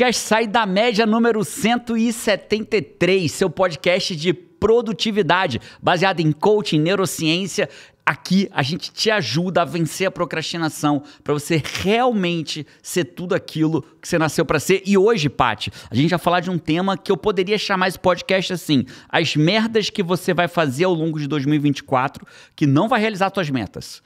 podcast Sai da Média número 173, seu podcast de produtividade, baseado em coaching, neurociência. Aqui a gente te ajuda a vencer a procrastinação para você realmente ser tudo aquilo que você nasceu para ser. E hoje, Pati, a gente vai falar de um tema que eu poderia chamar esse podcast assim: as merdas que você vai fazer ao longo de 2024 que não vai realizar suas metas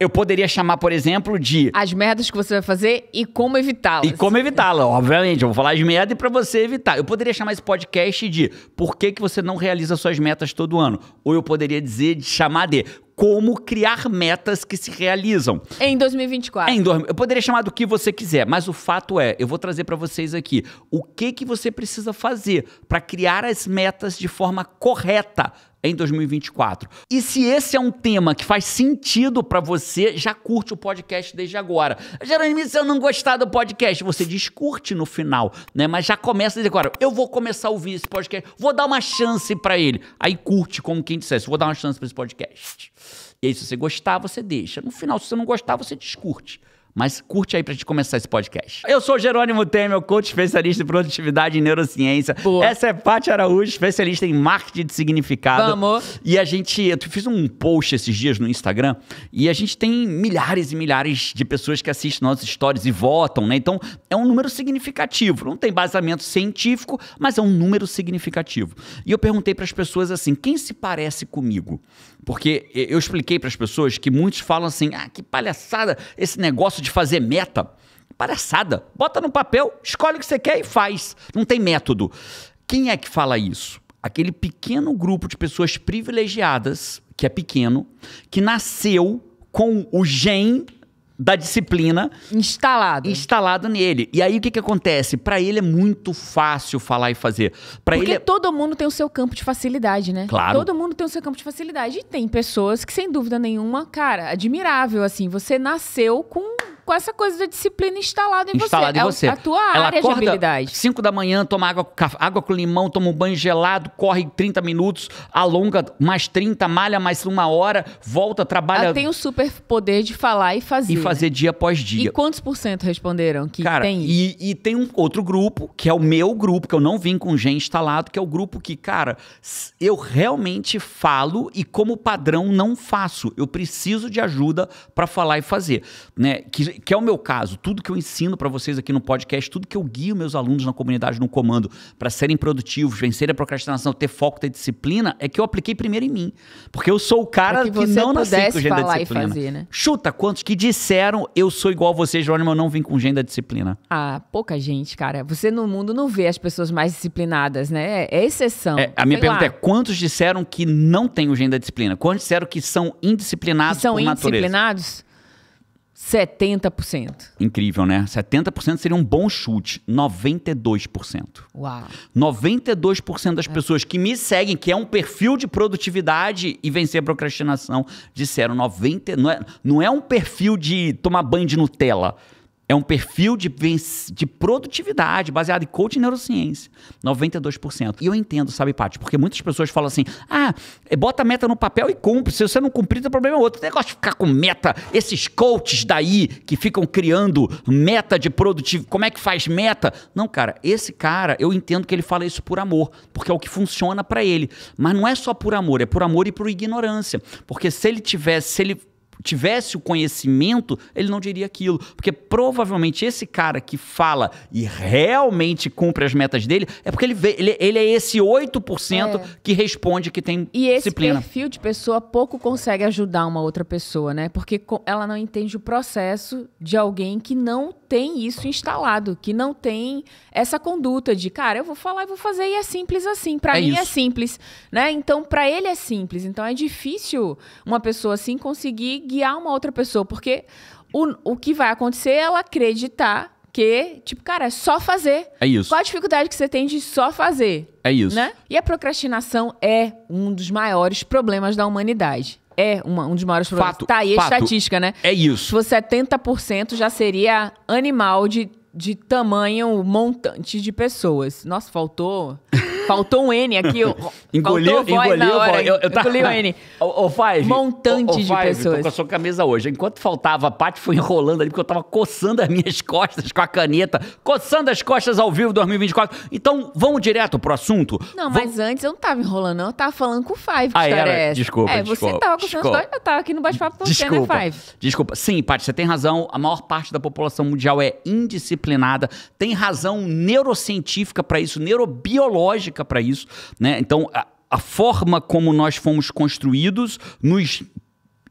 eu poderia chamar, por exemplo, de. As merdas que você vai fazer e como evitá-las. E como evitá-las, obviamente. Eu vou falar as merdas para você evitar. Eu poderia chamar esse podcast de Por que, que você não realiza suas metas todo ano? Ou eu poderia dizer de chamar de como criar metas que se realizam. Em 2024. É, em, eu poderia chamar do que você quiser, mas o fato é, eu vou trazer para vocês aqui o que que você precisa fazer para criar as metas de forma correta em 2024. E se esse é um tema que faz sentido para você, já curte o podcast desde agora. Jerônimo, se eu não gostar do podcast, você descurte no final, né? Mas já começa desde agora. Eu vou começar a ouvir esse podcast, vou dar uma chance para ele. Aí curte como quem dissesse, vou dar uma chance para esse podcast. E aí, se você gostar, você deixa. No final, se você não gostar, você descurte. Mas curte aí pra gente começar esse podcast. Eu sou Jerônimo Temer, coach especialista em produtividade e neurociência. Boa. Essa é Paty Araújo, especialista em marketing de significado. Vamos! E a gente... Eu fiz um post esses dias no Instagram e a gente tem milhares e milhares de pessoas que assistem nossas stories e votam, né? Então, é um número significativo. Não tem basamento científico, mas é um número significativo. E eu perguntei para as pessoas assim, quem se parece comigo? Porque eu expliquei para as pessoas que muitos falam assim: ah, que palhaçada esse negócio de fazer meta. Palhaçada. Bota no papel, escolhe o que você quer e faz. Não tem método. Quem é que fala isso? Aquele pequeno grupo de pessoas privilegiadas, que é pequeno, que nasceu com o gen da disciplina instalado instalado nele. E aí o que, que acontece? Para ele é muito fácil falar e fazer. Porque ele é... todo mundo tem o seu campo de facilidade, né? Claro. Todo mundo tem o seu campo de facilidade. E tem pessoas que, sem dúvida nenhuma, cara, admirável, assim. Você nasceu com com essa coisa da disciplina instalada em instalada é você. Em você. É a tua Ela área de habilidade. 5 da manhã, toma água, água com limão, toma um banho gelado, corre 30 minutos, alonga mais 30, malha mais uma hora, volta, trabalha. Ela tem o super poder de falar e fazer. E fazer né? dia após dia. E quantos por cento responderam que cara, tem isso? E, e tem um outro grupo, que é o meu grupo, que eu não vim com gen instalado, que é o grupo que, cara, eu realmente falo e como padrão não faço. Eu preciso de ajuda para falar e fazer, né? Que, que é o meu caso, tudo que eu ensino para vocês aqui no podcast, tudo que eu guio meus alunos na comunidade no comando para serem produtivos, vencerem a procrastinação, ter foco, ter disciplina, é que eu apliquei primeiro em mim. Porque eu sou o cara é que, que não nasceu com agenda da disciplina. Fazer, né? Chuta quantos que disseram eu sou igual a você, Jerônimo, eu não vim com agenda da disciplina. Ah, pouca gente, cara. Você no mundo não vê as pessoas mais disciplinadas, né? É, é exceção. É, a minha Sei pergunta lá. é quantos disseram que não o agenda da disciplina? Quantos disseram que são indisciplinados que são por indisciplinados? natureza? 70%. Incrível, né? 70% seria um bom chute. 92%. Uau. 92% das é. pessoas que me seguem, que é um perfil de produtividade e vencer a procrastinação, disseram 90%. Não é, não é um perfil de tomar banho de Nutella é um perfil de, de produtividade baseado em coaching e neurociência. 92%. E eu entendo, sabe, Paty? Porque muitas pessoas falam assim: ah, eh, bota a meta no papel e cumpre. Se você não cumprir, o problema é outro. O negócio de ficar com meta, esses coaches daí que ficam criando meta de produtividade, como é que faz meta? Não, cara, esse cara, eu entendo que ele fala isso por amor, porque é o que funciona para ele. Mas não é só por amor, é por amor e por ignorância. Porque se ele tivesse, se ele tivesse o conhecimento, ele não diria aquilo. Porque provavelmente esse cara que fala e realmente cumpre as metas dele é porque ele, vê, ele, ele é esse 8% é. que responde que tem e disciplina. E esse perfil de pessoa pouco consegue ajudar uma outra pessoa, né? Porque ela não entende o processo de alguém que não tem isso instalado, que não tem essa conduta de, cara, eu vou falar e vou fazer e é simples assim. Para é mim é isso. é simples, né? Então, para ele é simples. Então, é difícil uma pessoa assim conseguir guiar uma outra pessoa, porque o, o que vai acontecer é ela acreditar que, tipo, cara, é só fazer. É isso. Qual a dificuldade que você tem de só fazer? É isso. Né? E a procrastinação é um dos maiores problemas da humanidade é uma, um dos maiores problemas. Fato, tá aí fato, a estatística, né? É isso. Se você 70% já seria animal de, de tamanho montante de pessoas. Nossa, faltou. Faltou um N aqui. Engoliu, engoliu, hora, eu, eu tá... engoliu o N. O, o Five. Montante o, o de five, pessoas. Tô com a sua camisa hoje. Enquanto faltava, a Paty foi enrolando ali, porque eu tava coçando as minhas costas com a caneta. Coçando as costas ao vivo 2024. Então, vamos direto pro assunto. Não, mas antes eu não tava enrolando, não. Eu tava falando com o Five. Ah, era? É desculpa, é, desculpa. você tava com desculpa. História, eu tava aqui no bate-papo com você, né, Five? Desculpa. Sim, Paty, você tem razão. A maior parte da população mundial é indisciplinada. Tem razão neurocientífica para isso, neurobiológica para isso, né? Então, a, a forma como nós fomos construídos nos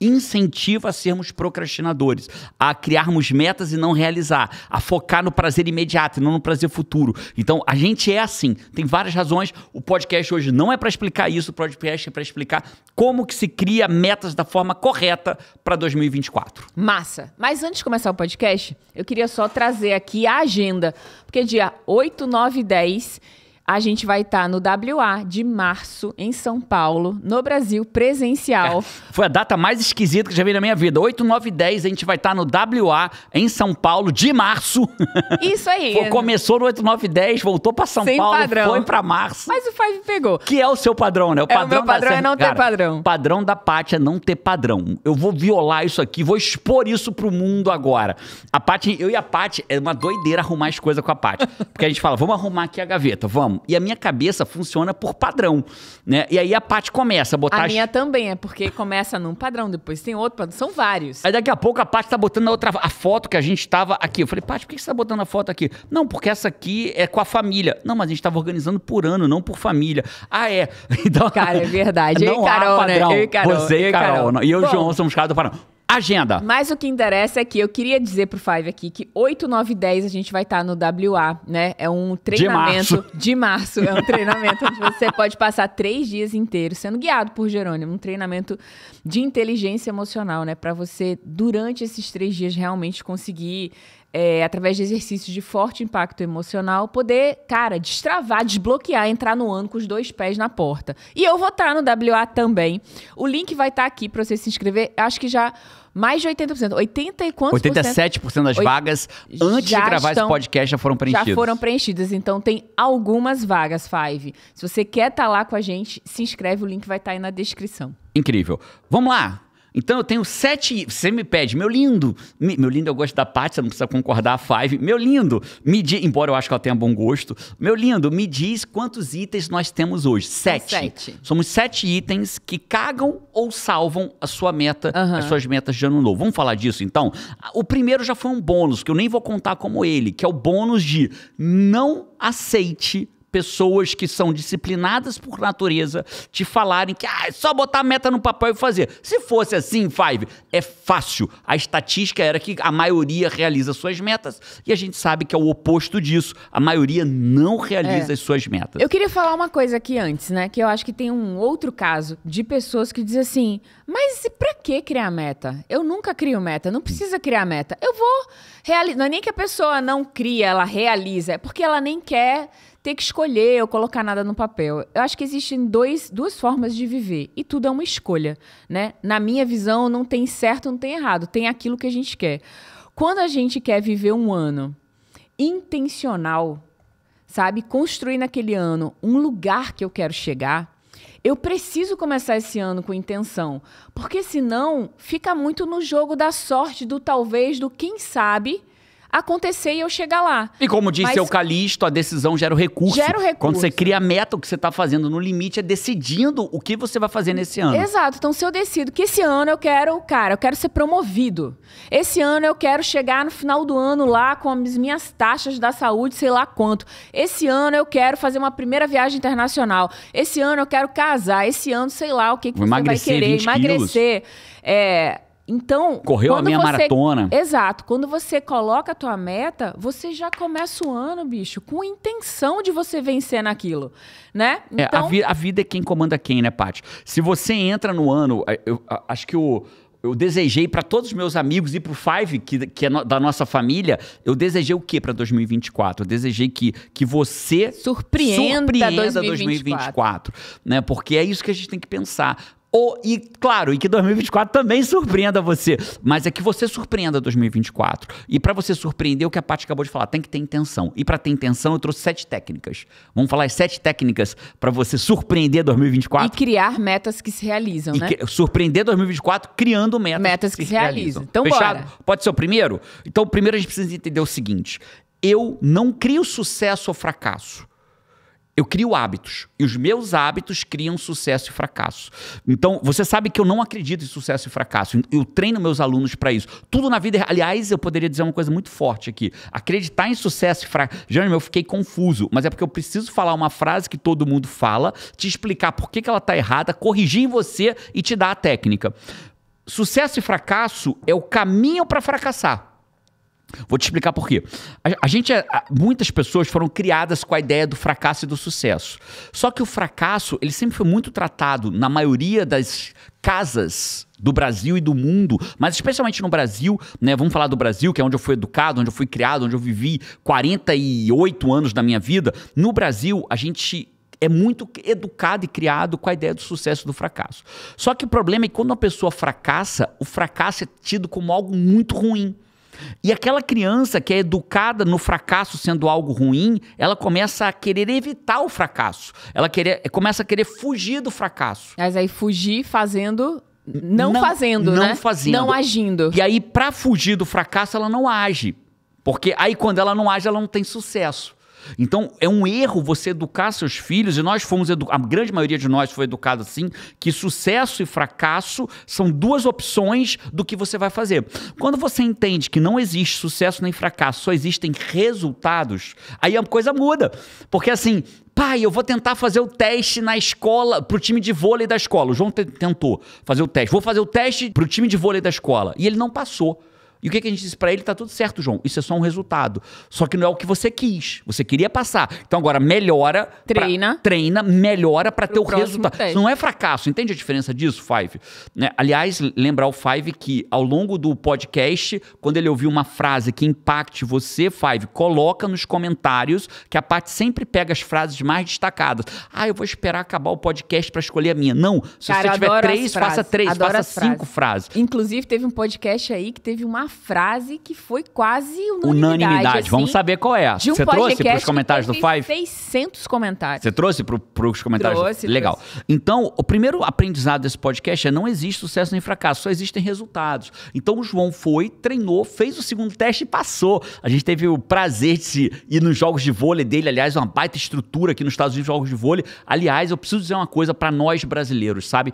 incentiva a sermos procrastinadores, a criarmos metas e não realizar, a focar no prazer imediato e não no prazer futuro. Então, a gente é assim, tem várias razões. O podcast hoje não é para explicar isso, o podcast é para explicar como que se cria metas da forma correta para 2024. Massa. Mas antes de começar o podcast, eu queria só trazer aqui a agenda, porque dia 8, 9 e 10 a gente vai estar tá no WA de março, em São Paulo, no Brasil, presencial. É, foi a data mais esquisita que já vi na minha vida. 8, 9 10, a gente vai estar tá no WA, em São Paulo, de março. Isso aí. Foi, começou no 8, 9 10, voltou para São Sem Paulo, padrão. foi para março. Mas o Five pegou. Que é o seu padrão, né? O padrão é, o meu padrão da... é não Cara, ter padrão. padrão da Pátia é não ter padrão. Eu vou violar isso aqui, vou expor isso pro mundo agora. A Pátia, eu e a Pátia, é uma doideira arrumar as coisas com a Pátia. Porque a gente fala, vamos arrumar aqui a gaveta, vamos. E a minha cabeça funciona por padrão, né? E aí a parte começa a botar... A minha as... também, é porque começa num padrão, depois tem outro padrão, são vários. Aí daqui a pouco a parte tá botando a outra... A foto que a gente tava aqui. Eu falei, Paty, por que você tá botando a foto aqui? Não, porque essa aqui é com a família. Não, mas a gente tava organizando por ano, não por família. Ah, é? Então... Cara, é verdade. Não eu e Carol, há né? padrão. Né? Eu e Carol. Você e Carol. Carol. E eu e João somos caras do padrão agenda. Mas o que interessa é que eu queria dizer pro Five aqui que 8, 9 e 10 a gente vai estar tá no WA, né? É um treinamento de março. de março. É um treinamento onde você pode passar três dias inteiros sendo guiado por Jerônimo. Um treinamento de inteligência emocional, né? Para você, durante esses três dias, realmente conseguir é, através de exercícios de forte impacto emocional, poder, cara, destravar, desbloquear, entrar no ano com os dois pés na porta. E eu vou estar tá no WA também. O link vai estar tá aqui para você se inscrever. Acho que já mais de 80%. 80 e quantos 87% das vagas antes de gravar estão, esse podcast já foram preenchidas. Já foram preenchidas, então tem algumas vagas, Five. Se você quer estar tá lá com a gente, se inscreve, o link vai estar aí na descrição. Incrível. Vamos lá. Então eu tenho sete. Você me pede, meu lindo, meu lindo, eu gosto da Paty, você não precisa concordar a Five. Meu lindo, me diz, embora eu acho que ela tenha bom gosto, meu lindo, me diz quantos itens nós temos hoje. Sete. sete. Somos sete itens que cagam ou salvam a sua meta, uhum. as suas metas de ano novo. Vamos falar disso então? O primeiro já foi um bônus, que eu nem vou contar como ele, que é o bônus de não aceite pessoas que são disciplinadas por natureza te falarem que ah, é só botar a meta no papel e fazer. Se fosse assim, Five, é fácil. A estatística era que a maioria realiza suas metas e a gente sabe que é o oposto disso. A maioria não realiza é. as suas metas. Eu queria falar uma coisa aqui antes, né? Que eu acho que tem um outro caso de pessoas que dizem assim: mas pra que criar meta? Eu nunca crio meta, não precisa criar meta. Eu vou realizar. Não é nem que a pessoa não cria, ela realiza, é porque ela nem quer ter que escolher ou colocar nada no papel. Eu acho que existem dois, duas formas de viver e tudo é uma escolha, né? Na minha visão, não tem certo, não tem errado, tem aquilo que a gente quer. Quando a gente quer viver um ano intencional, sabe, construir naquele ano um lugar que eu quero chegar, eu preciso começar esse ano com intenção, porque senão fica muito no jogo da sorte, do talvez, do quem sabe acontecer e eu chegar lá. E como disse Mas, o Calixto, a decisão gera o recurso. Gera o recurso. Quando você cria a meta, o que você está fazendo no limite é decidindo o que você vai fazer nesse ano. Exato. Então, se eu decido que esse ano eu quero, cara, eu quero ser promovido. Esse ano eu quero chegar no final do ano lá com as minhas taxas da saúde, sei lá quanto. Esse ano eu quero fazer uma primeira viagem internacional. Esse ano eu quero casar. Esse ano, sei lá, o que, que você vai querer. Emagrecer. É, então. Correu a minha você... maratona. Exato. Quando você coloca a tua meta, você já começa o ano, bicho, com intenção de você vencer naquilo. Né? Então... É, a, então vi a, vida é quem comanda quem, né, Paty? Se você entra no ano. Eu, eu, acho que o eu desejei para todos os meus amigos e para o Five, que, que é no, da nossa família, eu desejei o quê para 2024? Eu desejei que, que você surpreenda, surpreenda 2024. 2024. né? Porque é isso que a gente tem que pensar. Ou, e claro, e que 2024 também surpreenda você, mas é que você surpreenda 2024. E para você surpreender, o que a Paty acabou de falar, tem que ter intenção. E para ter intenção, eu trouxe sete técnicas. Vamos falar as sete técnicas para você surpreender 2024. E criar metas que se realizam, e né? Surpreender 2024 criando metas, metas que, que se, se realizam. realizam. Então, Fechado? bora. Pode ser o primeiro? Então, primeiro a gente precisa entender o seguinte: eu não crio sucesso ou fracasso. Eu crio hábitos e os meus hábitos criam sucesso e fracasso. Então, você sabe que eu não acredito em sucesso e fracasso. Eu treino meus alunos para isso. Tudo na vida, aliás, eu poderia dizer uma coisa muito forte aqui. Acreditar em sucesso e fracasso. Jânio, eu fiquei confuso, mas é porque eu preciso falar uma frase que todo mundo fala, te explicar por que, que ela está errada, corrigir em você e te dar a técnica. Sucesso e fracasso é o caminho para fracassar. Vou te explicar por quê. A, gente, é, muitas pessoas foram criadas com a ideia do fracasso e do sucesso. Só que o fracasso, ele sempre foi muito tratado na maioria das casas do Brasil e do mundo, mas especialmente no Brasil, né? Vamos falar do Brasil, que é onde eu fui educado, onde eu fui criado, onde eu vivi 48 anos da minha vida. No Brasil, a gente é muito educado e criado com a ideia do sucesso e do fracasso. Só que o problema é que quando uma pessoa fracassa, o fracasso é tido como algo muito ruim. E aquela criança que é educada no fracasso sendo algo ruim, ela começa a querer evitar o fracasso. Ela querer, começa a querer fugir do fracasso. Mas aí fugir fazendo não, não fazendo, não né? Fazendo. Não agindo. E aí para fugir do fracasso ela não age. Porque aí quando ela não age, ela não tem sucesso. Então é um erro você educar seus filhos, e nós fomos a grande maioria de nós foi educado assim, que sucesso e fracasso são duas opções do que você vai fazer. Quando você entende que não existe sucesso nem fracasso, só existem resultados, aí a coisa muda. Porque assim, pai, eu vou tentar fazer o teste na escola, pro time de vôlei da escola. O João tentou fazer o teste. Vou fazer o teste pro time de vôlei da escola. E ele não passou. E o que, que a gente disse para ele? Tá tudo certo, João. Isso é só um resultado. Só que não é o que você quis. Você queria passar. Então agora melhora. Treina. Pra, treina, melhora para ter o resultado. Teste. Não é fracasso. Entende a diferença disso, Five? Né? Aliás, lembrar o Five que ao longo do podcast, quando ele ouvir uma frase que impacte você, Five, coloca nos comentários que a parte sempre pega as frases mais destacadas. Ah, eu vou esperar acabar o podcast para escolher a minha. Não. Se Cara, você tiver três, faça três, adoro faça cinco frases. frases. Inclusive, teve um podcast aí que teve uma frase que foi quase unanimidade. Unanimidade. Assim, Vamos saber qual é. Você um trouxe para os comentários do Five? 600 comentários. Você trouxe para os comentários? Trouxe, do... Legal. Trouxe. Então, o primeiro aprendizado desse podcast é não existe sucesso nem fracasso, só existem resultados. Então, o João foi, treinou, fez o segundo teste e passou. A gente teve o prazer de ir nos jogos de vôlei dele, aliás, uma baita estrutura aqui nos Estados Unidos, jogos de vôlei. Aliás, eu preciso dizer uma coisa para nós brasileiros, sabe?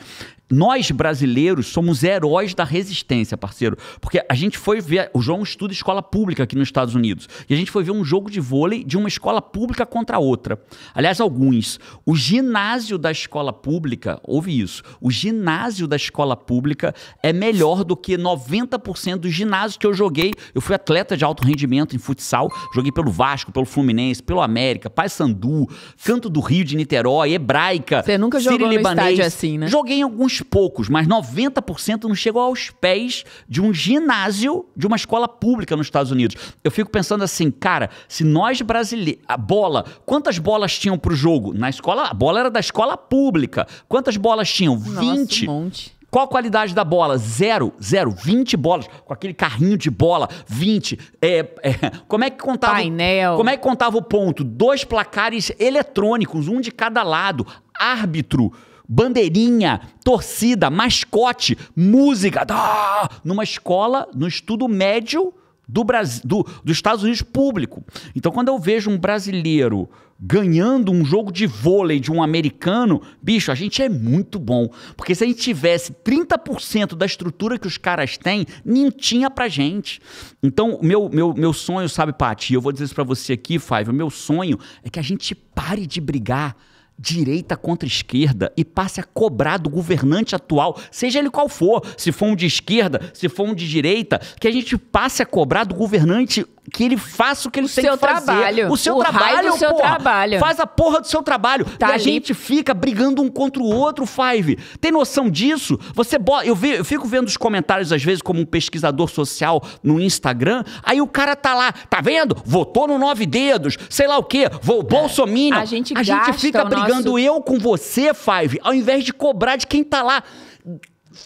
Nós brasileiros somos heróis da resistência, parceiro. Porque a gente foi ver. O João estuda escola pública aqui nos Estados Unidos. E a gente foi ver um jogo de vôlei de uma escola pública contra outra. Aliás, alguns. O ginásio da escola pública, ouve isso. O ginásio da escola pública é melhor do que 90% dos ginásios que eu joguei. Eu fui atleta de alto rendimento em futsal. Joguei pelo Vasco, pelo Fluminense, pelo América, Paysandu, Canto do Rio de Niterói, Hebraica. Você nunca jogou no estádio assim, né? Joguei em alguns alguns poucos, mas 90% não chegam aos pés de um ginásio de uma escola pública nos Estados Unidos. Eu fico pensando assim, cara, se nós brasileiros. A bola, quantas bolas tinham pro jogo? Na escola, a bola era da escola pública. Quantas bolas tinham? Nossa, 20. Um monte. Qual a qualidade da bola? Zero, zero, 20 bolas, com aquele carrinho de bola, 20. É, é, como é que contava? Painel. Como é que contava o ponto? Dois placares eletrônicos, um de cada lado. Árbitro bandeirinha, torcida, mascote, música, ah, numa escola, no estudo médio do Brasil, do, dos Estados Unidos público. Então, quando eu vejo um brasileiro ganhando um jogo de vôlei de um americano, bicho, a gente é muito bom. Porque se a gente tivesse 30% da estrutura que os caras têm, nem tinha pra gente. Então, meu, meu, meu sonho, sabe, Paty, eu vou dizer isso pra você aqui, Five, o meu sonho é que a gente pare de brigar direita contra esquerda e passe a cobrar do governante atual, seja ele qual for, se for um de esquerda, se for um de direita, que a gente passe a cobrar do governante que ele faça o que ele o tem que fazer. O seu o trabalho. O seu porra, trabalho. Faz a porra do seu trabalho. Tá e ali. a gente fica brigando um contra o outro, Five. Tem noção disso? Você eu, eu fico vendo os comentários, às vezes, como um pesquisador social no Instagram. Aí o cara tá lá, tá vendo? Votou no Nove Dedos, sei lá o quê. Vou, é, Bolsominion. A gente, a gente fica brigando nosso... eu com você, Five, ao invés de cobrar de quem tá lá.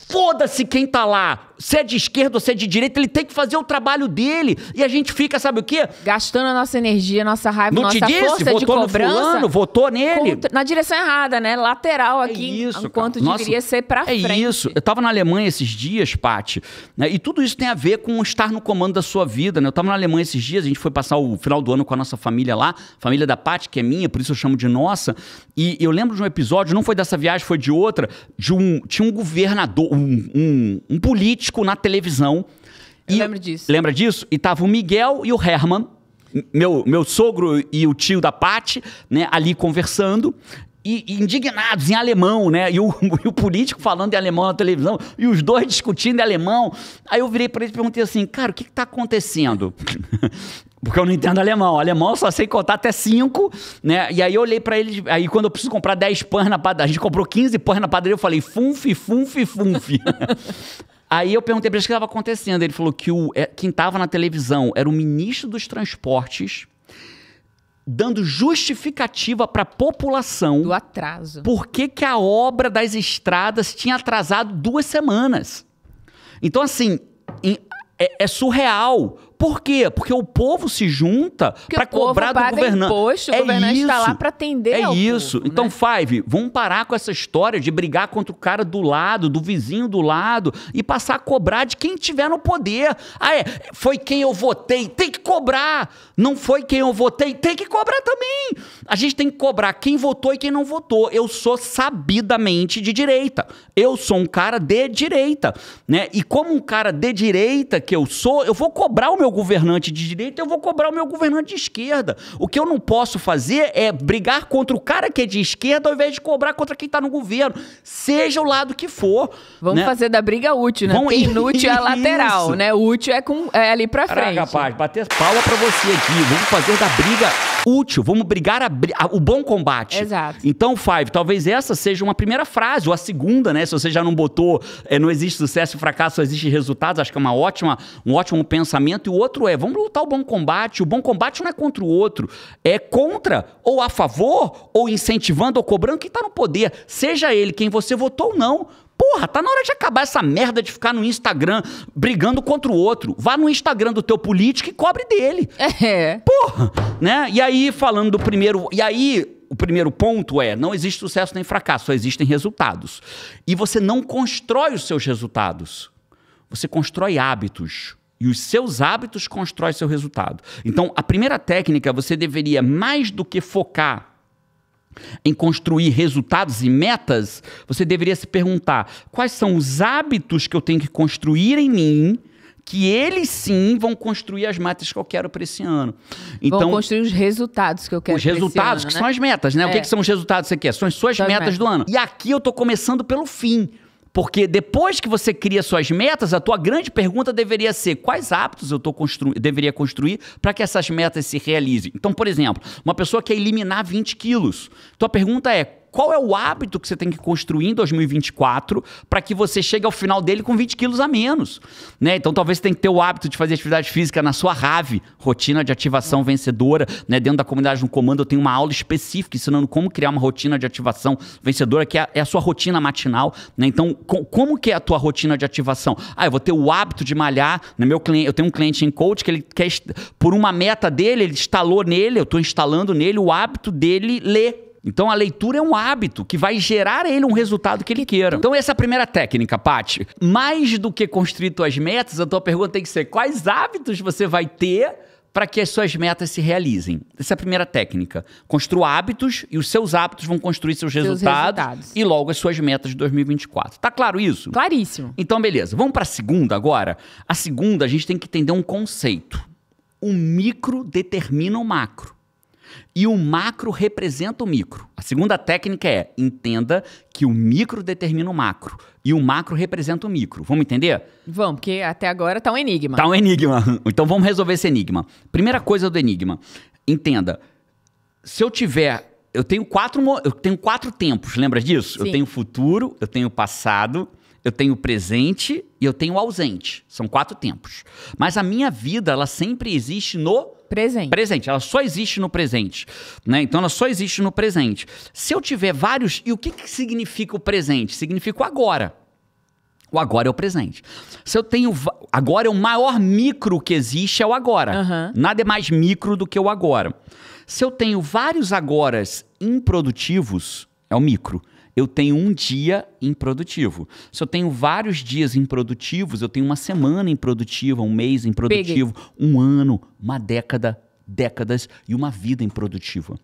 Foda-se quem tá lá se é de esquerda ou se é de direita, ele tem que fazer o trabalho dele. E a gente fica, sabe o quê? Gastando a nossa energia, nossa raiva, Não nossa te disse? força votou de cobrança. No fulano, votou nele. Contra, na direção errada, né? Lateral é aqui, é isso, enquanto cara. deveria nossa, ser pra é frente. É isso. Eu tava na Alemanha esses dias, Pati, né? e tudo isso tem a ver com estar no comando da sua vida, né? Eu tava na Alemanha esses dias, a gente foi passar o final do ano com a nossa família lá, família da Pati, que é minha, por isso eu chamo de nossa. E eu lembro de um episódio, não foi dessa viagem, foi de outra, de um tinha um governador, um, um, um político político na televisão. Eu e, lembro disso. Lembra disso? E tava o Miguel e o Herman, meu, meu sogro e o tio da Pati, né, ali conversando. E, indignados em alemão, né? E o, e o político falando em alemão na televisão, e os dois discutindo em alemão. Aí eu virei para eles e perguntei assim, cara, o que, que tá acontecendo? Porque eu não entendo alemão. alemão eu só sei contar até cinco né? E aí eu olhei para eles. Aí quando eu preciso comprar 10 pães na padaria, a gente comprou 15 pães na padaria, eu falei funf, funf, funf. Aí eu perguntei para ele o que estava acontecendo. Ele falou que o, é, quem estava na televisão era o ministro dos transportes dando justificativa para a população do atraso. Por que, que a obra das estradas tinha atrasado duas semanas? Então, assim, é, é surreal por quê? Porque o povo se junta para cobrar do governante. Imposto, o é governante está lá para atender É isso. Povo, né? então, né? Five, vamos parar com essa história de brigar contra o cara do lado, do vizinho do lado e passar a cobrar de quem tiver no poder. Ah, é, foi quem eu votei, tem que cobrar. Não foi quem eu votei, tem que cobrar também. A gente tem que cobrar quem votou e quem não votou. Eu sou sabidamente de direita. Eu sou um cara de direita, né? E como um cara de direita que eu sou, eu vou cobrar o meu meu governante de direita, eu vou cobrar o meu governante de esquerda. O que eu não posso fazer é brigar contra o cara que é de esquerda ao invés de cobrar contra quem está no governo, seja o lado que for. Vamos né? fazer da briga útil, né? Inútil é a lateral, né? Útil é, com, é ali pra frente. Caraca, rapaz, bater palma pra você aqui. Vamos fazer da briga útil, vamos brigar a, a, o bom combate. Exato. Então, Five, talvez essa seja uma primeira frase, ou a segunda, né? Se você já não botou, é, não existe sucesso e fracasso, só existe resultados, acho que é uma ótima, um ótimo pensamento. E o outro é vamos lutar o bom combate. O bom combate não é contra o outro, é contra ou a favor ou incentivando ou cobrando quem está no poder, seja ele quem você votou ou não. Porra, tá na hora de acabar essa merda de ficar no Instagram brigando contra o outro. Vá no Instagram do teu político e cobre dele. É. Porra, né? E aí, falando do primeiro. E aí, o primeiro ponto é: não existe sucesso nem fracasso, só existem resultados. E você não constrói os seus resultados. Você constrói hábitos e os seus hábitos constroem seu resultado. Então, a primeira técnica, você deveria, mais do que focar em construir resultados e metas, você deveria se perguntar quais são os hábitos que eu tenho que construir em mim que eles sim vão construir as metas que eu quero para esse ano. Então, vão construir os resultados que eu quero. Os resultados ano, que né? são as metas, né? É. O que, é. que, são os resultados que você quer? São as suas, metas, metas do ano. E aqui eu estou começando pelo fim. Porque depois que você cria suas metas, a tua grande pergunta deveria ser quais hábitos eu tô constru deveria construir para que essas metas se realizem. Então, por exemplo, uma pessoa quer eliminar 20 quilos. Tua pergunta é qual é o hábito que você tem que construir em 2024 para que você chegue ao final dele com 20 quilos a menos. Né? Então talvez você tenha que ter o hábito de fazer atividade física na sua RAV, rotina de ativação vencedora. Né? Dentro da comunidade no comando eu tenho uma aula específica ensinando como criar uma rotina de ativação vencedora, que é a é sua rotina matinal. Né? Então, como que é a tua rotina de ativação? Ah, eu vou ter o hábito de malhar. No né? meu cliente, eu tenho um cliente em coach que ele quer, por uma meta dele, ele instalou nele, eu estou instalando nele o hábito dele ler então a leitura é um hábito que vai gerar ele um resultado que ele queira. Então essa é a primeira técnica, Paty. Mais do que construir tuas metas, a tua pergunta tem que ser quais hábitos você vai ter para que as suas metas se realizem. Essa é a primeira técnica. Construa hábitos e os seus hábitos vão construir seus, seus resultados, resultados, e logo as suas metas de 2024. Tá claro isso? Claríssimo. Então, beleza. Vamos para a segunda agora? A segunda, a gente tem que entender um conceito. O micro determina o macro. E o macro representa o micro. A segunda técnica é entenda que o micro determina o macro e o macro representa o micro. Vamos entender? Vamos, porque até agora tá um enigma. Tá um enigma. Então vamos resolver esse enigma. Primeira coisa do enigma. Entenda. Se eu tiver eu tenho quatro, eu tenho quatro tempos, lembra disso? Sim. Eu tenho futuro, eu tenho passado, eu tenho o presente e eu tenho o ausente. São quatro tempos. Mas a minha vida, ela sempre existe no presente. Presente, ela só existe no presente, né? Então ela só existe no presente. Se eu tiver vários, e o que, que significa o presente? Significa o agora. O agora é o presente. Se eu tenho. Agora é o maior micro que existe, é o agora. Uhum. Nada é mais micro do que o agora. Se eu tenho vários agoras improdutivos, é o micro eu tenho um dia improdutivo. Se eu tenho vários dias improdutivos, eu tenho uma semana improdutiva, um mês improdutivo, Peguei. um ano, uma década, décadas e uma vida improdutiva.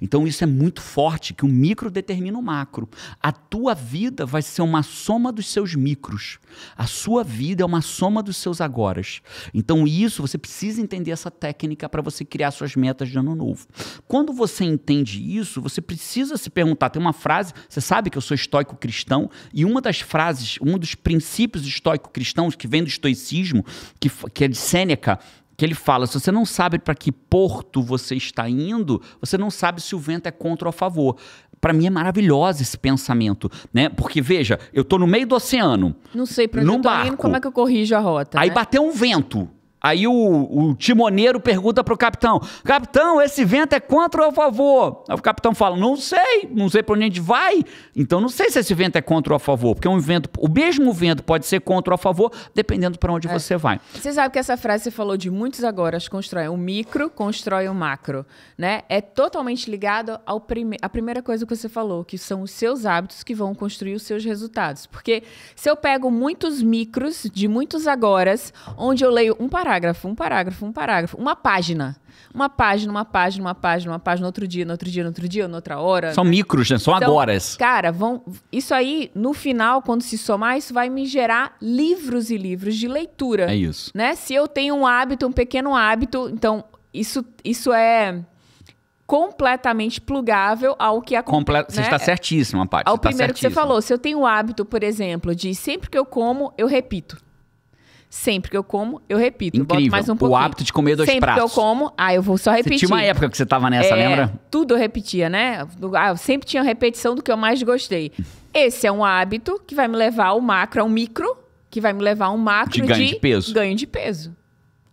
Então isso é muito forte, que o micro determina o macro. A tua vida vai ser uma soma dos seus micros. A sua vida é uma soma dos seus agoras. Então isso, você precisa entender essa técnica para você criar suas metas de ano novo. Quando você entende isso, você precisa se perguntar, tem uma frase, você sabe que eu sou estoico cristão, e uma das frases, um dos princípios estoico cristãos que vem do estoicismo, que, que é de Sêneca, que ele fala: se você não sabe para que porto você está indo, você não sabe se o vento é contra ou a favor. Para mim é maravilhoso esse pensamento, né? Porque veja, eu estou no meio do oceano. Não sei para onde num eu indo, como é que eu corrijo a rota. Aí né? bateu um vento. Aí o, o timoneiro pergunta para o capitão: Capitão, esse vento é contra ou a favor? Aí o capitão fala: Não sei, não sei para onde a gente vai. Então não sei se esse vento é contra ou a favor, porque um vento, o mesmo vento pode ser contra ou a favor, dependendo para onde é. você vai. Você sabe que essa frase você falou de muitos agora, constrói o micro, constrói o macro, né? É totalmente ligado ao prime a primeira coisa que você falou, que são os seus hábitos que vão construir os seus resultados. Porque se eu pego muitos micros de muitos agora, onde eu leio um parágrafo parágrafo, um parágrafo, um parágrafo, uma página. Uma página, uma página, uma página, uma página, outro dia, no outro dia, no outro dia, outra hora. São né? micros, né? São então, Cara, vão. Isso aí, no final, quando se somar, isso vai me gerar livros e livros de leitura. É isso. Né? Se eu tenho um hábito, um pequeno hábito, então, isso, isso é completamente plugável ao que acontece. Comple... Né? Você está certíssima parte. Ao você primeiro que você falou. Se eu tenho o hábito, por exemplo, de sempre que eu como, eu repito. Sempre que eu como, eu repito. Incrível. Boto mais um pouquinho. O hábito de comer dois Sempre pratos. Sempre que eu como, ah, eu vou só repetir. Você tinha uma época que você tava nessa, é, lembra? Tudo eu repetia, né? Ah, eu sempre tinha repetição do que eu mais gostei. Esse é um hábito que vai me levar ao macro, ao é micro, que vai me levar a um macro de ganho de, de peso. ganho de peso.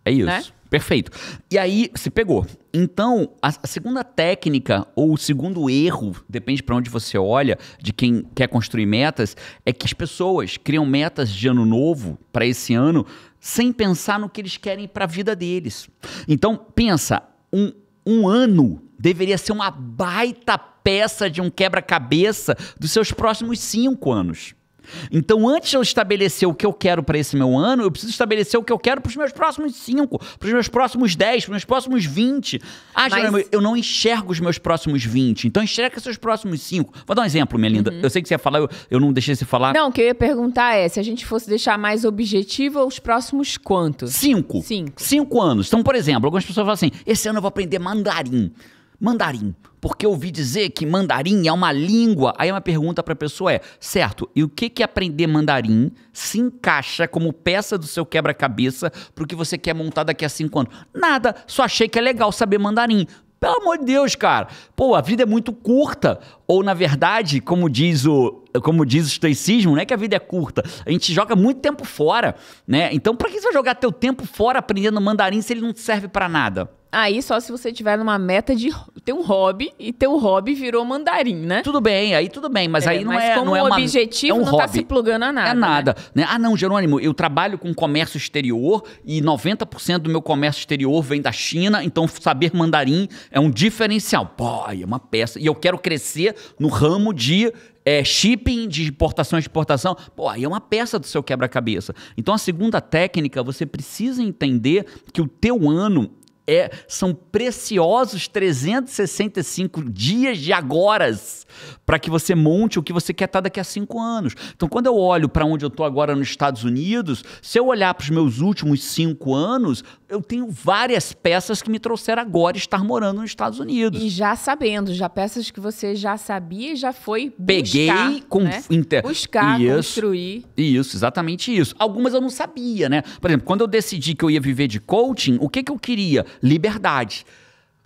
É né? isso. Né? Perfeito. E aí se pegou. Então, a, a segunda técnica ou o segundo erro, depende para onde você olha, de quem quer construir metas, é que as pessoas criam metas de ano novo para esse ano sem pensar no que eles querem para a vida deles. Então, pensa, um, um ano deveria ser uma baita peça de um quebra-cabeça dos seus próximos cinco anos. Então, antes de eu estabelecer o que eu quero para esse meu ano, eu preciso estabelecer o que eu quero para os meus próximos 5, para os meus próximos 10, para os meus próximos 20. Ah, Mas... eu não enxergo os meus próximos 20. Então, enxerga seus próximos 5. Vou dar um exemplo, minha linda. Uhum. Eu sei que você ia falar, eu, eu não deixei você falar. Não, o que eu ia perguntar é se a gente fosse deixar mais objetivo, os próximos quantos? Cinco. Cinco. Cinco anos. Então, por exemplo, algumas pessoas falam assim: esse ano eu vou aprender mandarim mandarim, porque ouvi dizer que mandarim é uma língua. Aí uma pergunta para a pessoa é, certo, e o que que aprender mandarim se encaixa como peça do seu quebra-cabeça para o que você quer montar daqui a cinco anos? Nada, só achei que é legal saber mandarim. Pelo amor de Deus, cara. Pô, a vida é muito curta. Ou, na verdade, como diz o como diz o estoicismo, né, que a vida é curta. A gente joga muito tempo fora, né? Então, para que você vai jogar teu tempo fora aprendendo mandarim se ele não serve para nada? Aí só se você tiver numa meta de ter um hobby e teu hobby virou mandarim, né? Tudo bem, aí tudo bem, mas é, aí não mas é como não é uma, objetivo é um não tá hobby. tá se plugando a nada. É né? nada, né? né? Ah, não, Jerônimo, eu trabalho com comércio exterior e 90% do meu comércio exterior vem da China, então saber mandarim é um diferencial. Pô, é uma peça. E eu quero crescer no ramo de é, shipping de importação e exportação, pô, aí é uma peça do seu quebra-cabeça. Então a segunda técnica, você precisa entender que o teu ano é, são preciosos 365 dias de agora para que você monte o que você quer estar tá daqui a cinco anos. Então, quando eu olho para onde eu estou agora nos Estados Unidos, se eu olhar para os meus últimos cinco anos, eu tenho várias peças que me trouxeram agora estar morando nos Estados Unidos. E já sabendo, já peças que você já sabia e já foi buscar, Peguei, com, né? inter... buscar, isso, construir. Isso, exatamente isso. Algumas eu não sabia, né? Por exemplo, quando eu decidi que eu ia viver de coaching, o que, que eu queria? Liberdade.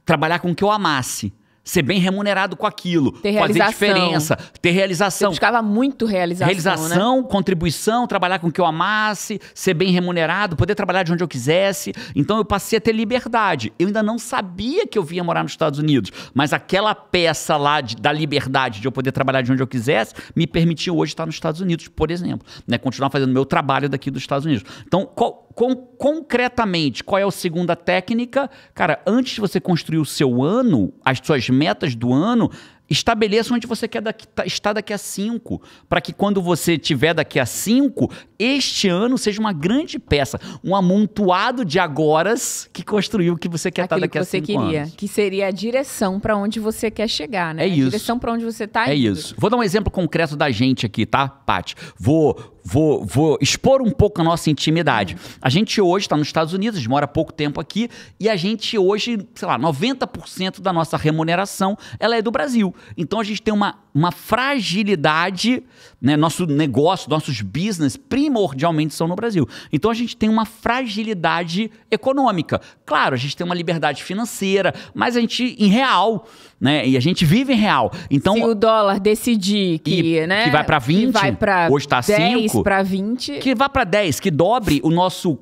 Trabalhar com o que eu amasse ser bem remunerado com aquilo, ter fazer diferença, ter realização. Eu buscava muito realização. Né? Realização, né? contribuição, trabalhar com o que eu amasse, ser bem remunerado, poder trabalhar de onde eu quisesse. Então eu passei a ter liberdade. Eu ainda não sabia que eu vinha morar nos Estados Unidos, mas aquela peça lá de, da liberdade de eu poder trabalhar de onde eu quisesse me permitiu hoje estar nos Estados Unidos, por exemplo, né? continuar fazendo meu trabalho daqui dos Estados Unidos. Então, qual, com, concretamente, qual é a segunda técnica? Cara, antes de você construir o seu ano, as suas metas do ano, estabeleça onde você quer daqui, tá, estar daqui a cinco, para que quando você tiver daqui a cinco, este ano seja uma grande peça, um amontoado de agoras que construiu o que você quer estar tá daqui que a cinco anos. você queria, que seria a direção para onde você quer chegar, né? É a isso. direção para onde você está é indo. É isso. Vou dar um exemplo concreto da gente aqui, tá, Paty? Vou vou, vou expor um pouco a nossa intimidade. A gente hoje está nos Estados Unidos, mora pouco tempo aqui, e a gente hoje, sei lá, 90% da nossa remuneração ela é do Brasil. Então a gente tem uma, uma fragilidade né? Nosso negócio, nossos business primordialmente são no Brasil. Então a gente tem uma fragilidade econômica. Claro, a gente tem uma liberdade financeira, mas a gente em real, né? E a gente vive em real. Então se o dólar decidir que, e, né, que vai para 20, vai pra hoje está 10 para 20, que vá para 10, que dobre o nosso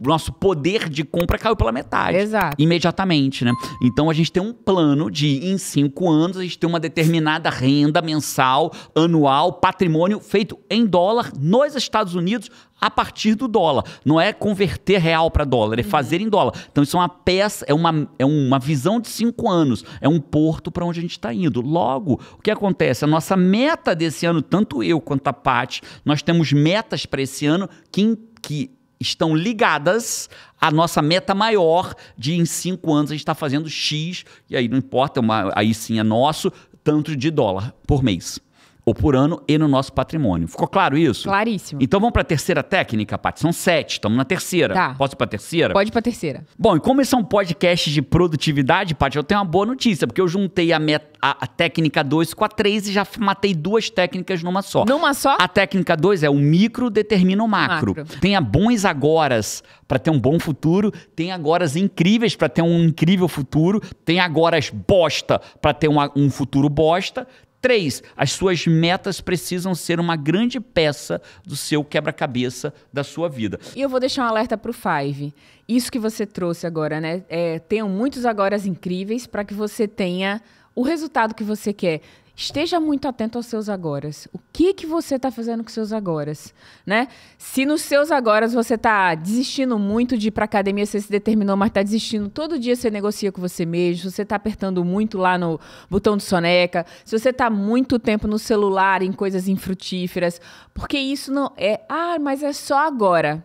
nosso poder de compra caiu pela metade. Exato. Imediatamente, né? Então a gente tem um plano de, em cinco anos, a gente tem uma determinada renda mensal, anual, patrimônio feito em dólar nos Estados Unidos a partir do dólar. Não é converter real para dólar, é uhum. fazer em dólar. Então isso é uma peça, é uma, é uma visão de cinco anos, é um porto para onde a gente está indo. Logo, o que acontece? A nossa meta desse ano, tanto eu quanto a Paty, nós temos metas para esse ano que, que estão ligadas à nossa meta maior de em cinco anos a gente está fazendo X, e aí não importa, é uma, aí sim é nosso, tanto de dólar por mês ou por ano e no nosso patrimônio. Ficou claro isso? Claríssimo. Então vamos para a terceira técnica, Paty. São sete, estamos na terceira. Tá. Posso ir para a terceira? Pode ir para a terceira. Bom, e como esse é um podcast de produtividade, Paty, eu tenho uma boa notícia, porque eu juntei a, a, a técnica 2 com a 3 e já matei duas técnicas numa só. Numa só? A técnica 2 é o micro determina o macro. macro. Tenha bons agoras para ter um bom futuro, tem agoras incríveis para ter um incrível futuro, tem agoras bosta para ter uma, um futuro bosta, Três, as suas metas precisam ser uma grande peça do seu quebra-cabeça da sua vida. E eu vou deixar um alerta para o Five. Isso que você trouxe agora, né? É, tenham muitos agora incríveis para que você tenha o resultado que você quer esteja muito atento aos seus agoras. O que que você está fazendo com seus agoras, né? Se nos seus agoras você está desistindo muito de ir para academia, você se determinou, mas está desistindo todo dia, você negocia com você mesmo. Se você está apertando muito lá no botão de soneca, se você está muito tempo no celular em coisas infrutíferas, porque isso não é, ah, mas é só agora.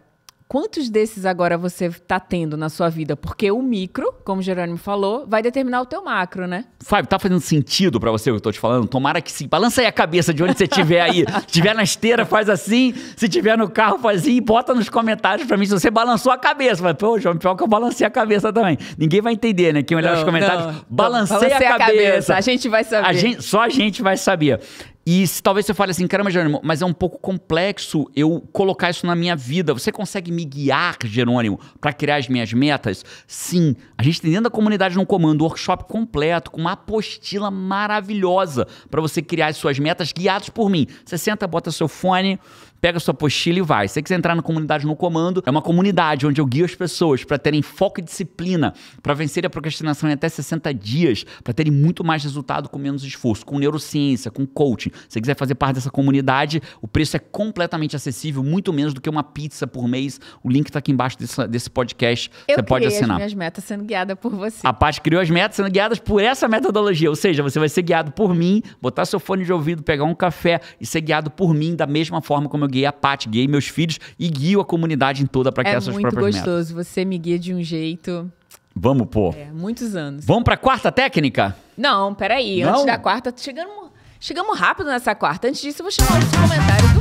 Quantos desses agora você está tendo na sua vida? Porque o micro, como o Jerônimo falou, vai determinar o teu macro, né? Fábio, tá fazendo sentido para você o que eu tô te falando? Tomara que sim. Balança aí a cabeça de onde você estiver aí. se tiver na esteira, faz assim. Se tiver no carro, faz assim. E bota nos comentários para mim se você balançou a cabeça. Mas, pô, João, pior é que eu balancei a cabeça também. Ninguém vai entender, né? Quem é olhar não, os comentários, não. balancei, balancei a, cabeça. a, cabeça. A gente vai saber. A gente, só a gente vai saber. E se, talvez você fale assim, caramba, Jerônimo, mas é um pouco complexo eu colocar isso na minha vida. Você consegue me guiar, Jerônimo, para criar as minhas metas? Sim, a gente tem dentro da comunidade no comando um workshop completo, com uma apostila maravilhosa para você criar as suas metas guiados por mim. Você senta, bota seu fone, pega sua apostila e vai. Se você quiser entrar na comunidade no comando, é uma comunidade onde eu guio as pessoas para terem foco e disciplina, para vencer a procrastinação em até 60 dias, para terem muito mais resultado com menos esforço, com neurociência, com coaching. Se você quiser fazer parte dessa comunidade, o preço é completamente acessível, muito menos do que uma pizza por mês. O link está aqui embaixo desse, desse podcast. Eu você pode assinar. As minhas metas sendo guiada por você. A parte criou as metas sendo guiadas por essa metodologia, ou seja, você vai ser guiado por mim, botar seu fone de ouvido, pegar um café e ser guiado por mim da mesma forma como eu guiei a Pat guiei meus filhos e guio a comunidade em toda para é criar é suas próprias metas. É muito gostoso. Você me guia de um jeito... Vamos, pô. É, muitos anos. Vamos pra quarta técnica? Não, peraí. Não? Antes da quarta, chegamos, chegamos rápido nessa quarta. Antes disso, eu vou chamar os comentários do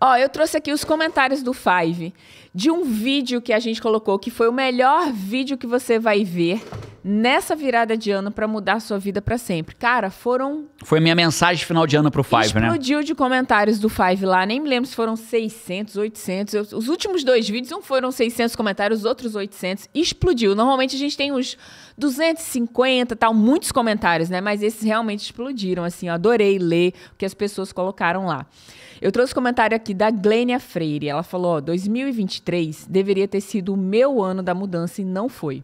Ó, eu trouxe aqui os comentários do Five de um vídeo que a gente colocou que foi o melhor vídeo que você vai ver nessa virada de ano para mudar a sua vida para sempre. Cara, foram Foi minha mensagem final de ano pro Five, Explodiu né? Explodiu de comentários do Five lá, nem me lembro se foram 600, 800. Eu, os últimos dois vídeos um foram 600 comentários, os outros 800. Explodiu. Normalmente a gente tem uns 250, tal, muitos comentários, né? Mas esses realmente explodiram assim, ó, adorei ler o que as pessoas colocaram lá. Eu trouxe comentário aqui da Glênia Freire. Ela falou: ó, 2023 deveria ter sido o meu ano da mudança e não foi.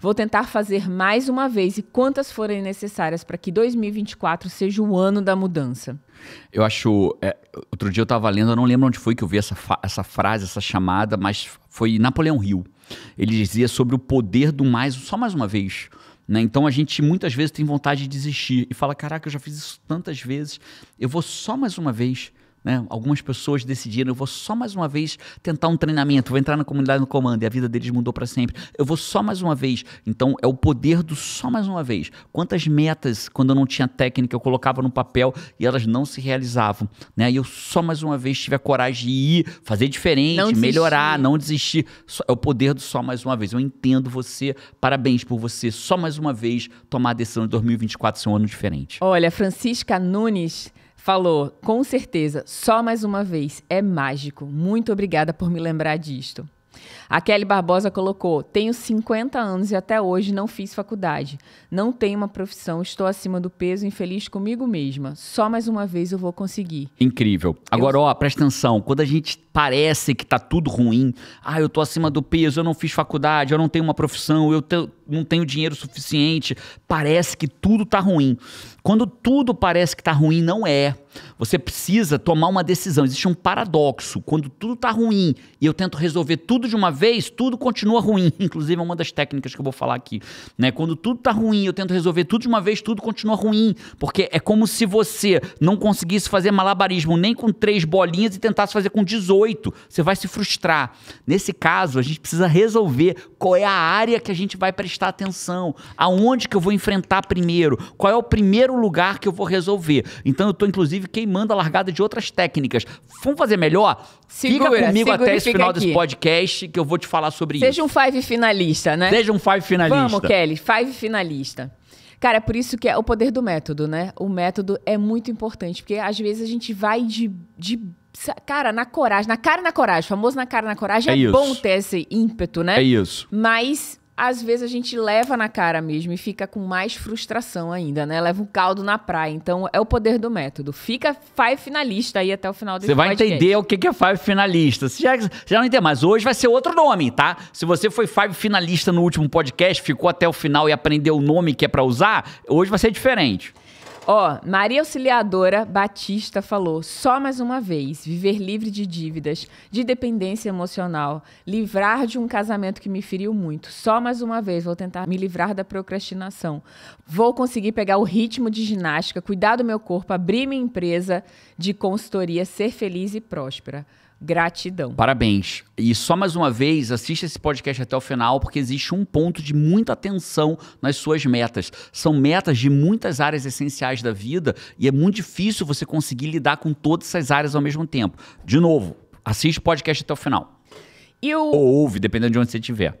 Vou tentar fazer mais uma vez e quantas forem necessárias para que 2024 seja o ano da mudança. Eu acho. É, outro dia eu estava lendo, eu não lembro onde foi que eu vi essa, essa frase, essa chamada, mas foi Napoleão Hill. Ele dizia sobre o poder do mais, só mais uma vez. Né? Então a gente muitas vezes tem vontade de desistir e fala: caraca, eu já fiz isso tantas vezes, eu vou só mais uma vez. Né? Algumas pessoas decidiram, eu vou só mais uma vez tentar um treinamento, vou entrar na comunidade no comando, e a vida deles mudou para sempre. Eu vou só mais uma vez. Então, é o poder do só mais uma vez. Quantas metas, quando eu não tinha técnica, eu colocava no papel e elas não se realizavam. Né? E eu só mais uma vez tive a coragem de ir, fazer diferente, não melhorar, não desistir. É o poder do só mais uma vez. Eu entendo você, parabéns por você, só mais uma vez, tomar a decisão de 2024 ser um ano diferente. Olha, Francisca Nunes falou: com certeza, só mais uma vez, é mágico. Muito obrigada por me lembrar disto. A Kelly Barbosa colocou: Tenho 50 anos e até hoje não fiz faculdade. Não tenho uma profissão, estou acima do peso, infeliz comigo mesma. Só mais uma vez eu vou conseguir. Incrível. Agora, eu... ó, presta atenção: quando a gente parece que tá tudo ruim. Ah, eu tô acima do peso, eu não fiz faculdade, eu não tenho uma profissão, eu te, não tenho dinheiro suficiente. Parece que tudo tá ruim. Quando tudo parece que tá ruim, não é. Você precisa tomar uma decisão. Existe um paradoxo. Quando tudo tá ruim e eu tento resolver tudo de uma vez, tudo continua ruim. Inclusive, é uma das técnicas que eu vou falar aqui. Né? Quando tudo tá ruim, eu tento resolver tudo de uma vez, tudo continua ruim. Porque é como se você não conseguisse fazer malabarismo nem com três bolinhas e tentasse fazer com 18 você vai se frustrar. Nesse caso, a gente precisa resolver qual é a área que a gente vai prestar atenção, aonde que eu vou enfrentar primeiro, qual é o primeiro lugar que eu vou resolver. Então eu estou inclusive queimando a largada de outras técnicas. Vamos fazer melhor? Segura, fica comigo segura, até esse final aqui. desse podcast que eu vou te falar sobre Seja isso. Seja um five finalista, né? Seja um five finalista. Vamos, Kelly, five finalista. Cara, é por isso que é o poder do método, né? O método é muito importante, porque às vezes a gente vai de, de Cara, na coragem, na cara e na coragem, famoso na cara e na coragem, é, é bom ter esse ímpeto, né? É isso. Mas às vezes a gente leva na cara mesmo e fica com mais frustração ainda, né? Leva um caldo na praia. Então é o poder do método. Fica Five finalista aí até o final desse Você vai podcast. entender o que é Five finalista. Você já, já não entende, mas hoje vai ser outro nome, tá? Se você foi Five finalista no último podcast, ficou até o final e aprendeu o nome que é para usar, hoje vai ser diferente. Ó, Maria Auxiliadora Batista falou: só mais uma vez, viver livre de dívidas, de dependência emocional, livrar de um casamento que me feriu muito. Só mais uma vez, vou tentar me livrar da procrastinação. Vou conseguir pegar o ritmo de ginástica, cuidar do meu corpo, abrir minha empresa de consultoria, ser feliz e próspera. Gratidão. Parabéns. E só mais uma vez, assista esse podcast até o final, porque existe um ponto de muita atenção nas suas metas. São metas de muitas áreas essenciais da vida e é muito difícil você conseguir lidar com todas essas áreas ao mesmo tempo. De novo, assiste o podcast até o final. E o... Ou ouve, dependendo de onde você estiver.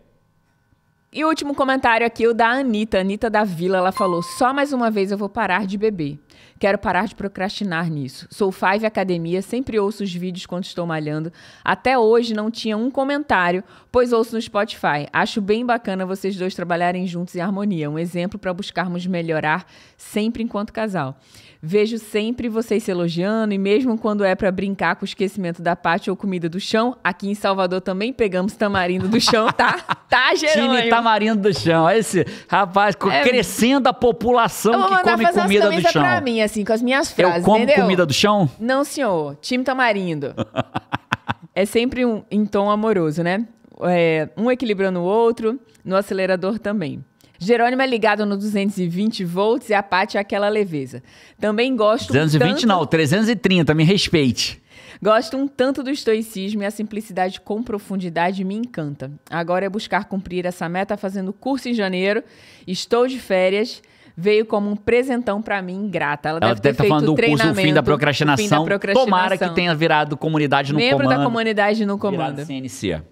E o último comentário aqui, o da Anitta, Anitta da Vila, ela falou: só mais uma vez eu vou parar de beber. Quero parar de procrastinar nisso. Sou Five Academia, sempre ouço os vídeos quando estou malhando. Até hoje não tinha um comentário, pois ouço no Spotify. Acho bem bacana vocês dois trabalharem juntos em harmonia. Um exemplo para buscarmos melhorar sempre enquanto casal. Vejo sempre vocês se elogiando e mesmo quando é para brincar com o esquecimento da pátio ou comida do chão, aqui em Salvador também pegamos tamarindo do chão, tá? Tá, Jerônimo? Time tamarindo do chão. Esse rapaz é, crescendo a população que come comida do chão. pra mim, assim, com as minhas frases, Eu como entendeu? comida do chão? Não, senhor. Time tamarindo. é sempre um, em tom amoroso, né? É, um equilibrando o outro, no acelerador também. Jerônimo é ligado no 220 volts e a Paty é aquela leveza. Também gosto... 220 tanto... não, 330, me respeite. Gosto um tanto do estoicismo e a simplicidade com profundidade me encanta. Agora é buscar cumprir essa meta fazendo curso em janeiro. Estou de férias. Veio como um presentão para mim, grata. Ela, Ela deve, deve ter tá feito do curso, o fim, da procrastinação. o fim da procrastinação. Tomara que tenha virado comunidade no Membro comando. Membro da comunidade no comando. CNC.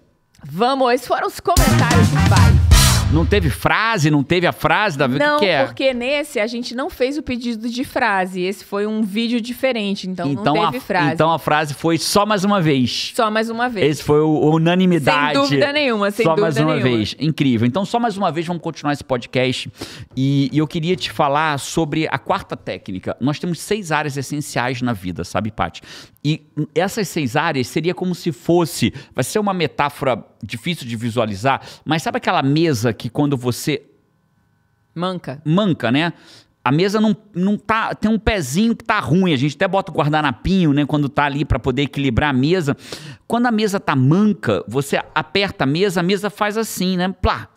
Vamos, esses foram os comentários do Pai. Não teve frase, não teve a frase da Não, que que é? porque nesse a gente não fez o pedido de frase. Esse foi um vídeo diferente, então, então não teve a, frase. Então a frase foi só mais uma vez. Só mais uma vez. Esse foi o unanimidade. Sem dúvida nenhuma, sem só dúvida mais uma nenhuma. vez. Incrível. Então, só mais uma vez, vamos continuar esse podcast. E, e eu queria te falar sobre a quarta técnica. Nós temos seis áreas essenciais na vida, sabe, Paty? E essas seis áreas seria como se fosse. Vai ser uma metáfora difícil de visualizar, mas sabe aquela mesa que quando você. Manca. Manca, né? A mesa não, não tá. Tem um pezinho que tá ruim. A gente até bota o guardanapinho, né? Quando tá ali para poder equilibrar a mesa. Quando a mesa tá manca, você aperta a mesa, a mesa faz assim, né? Plá!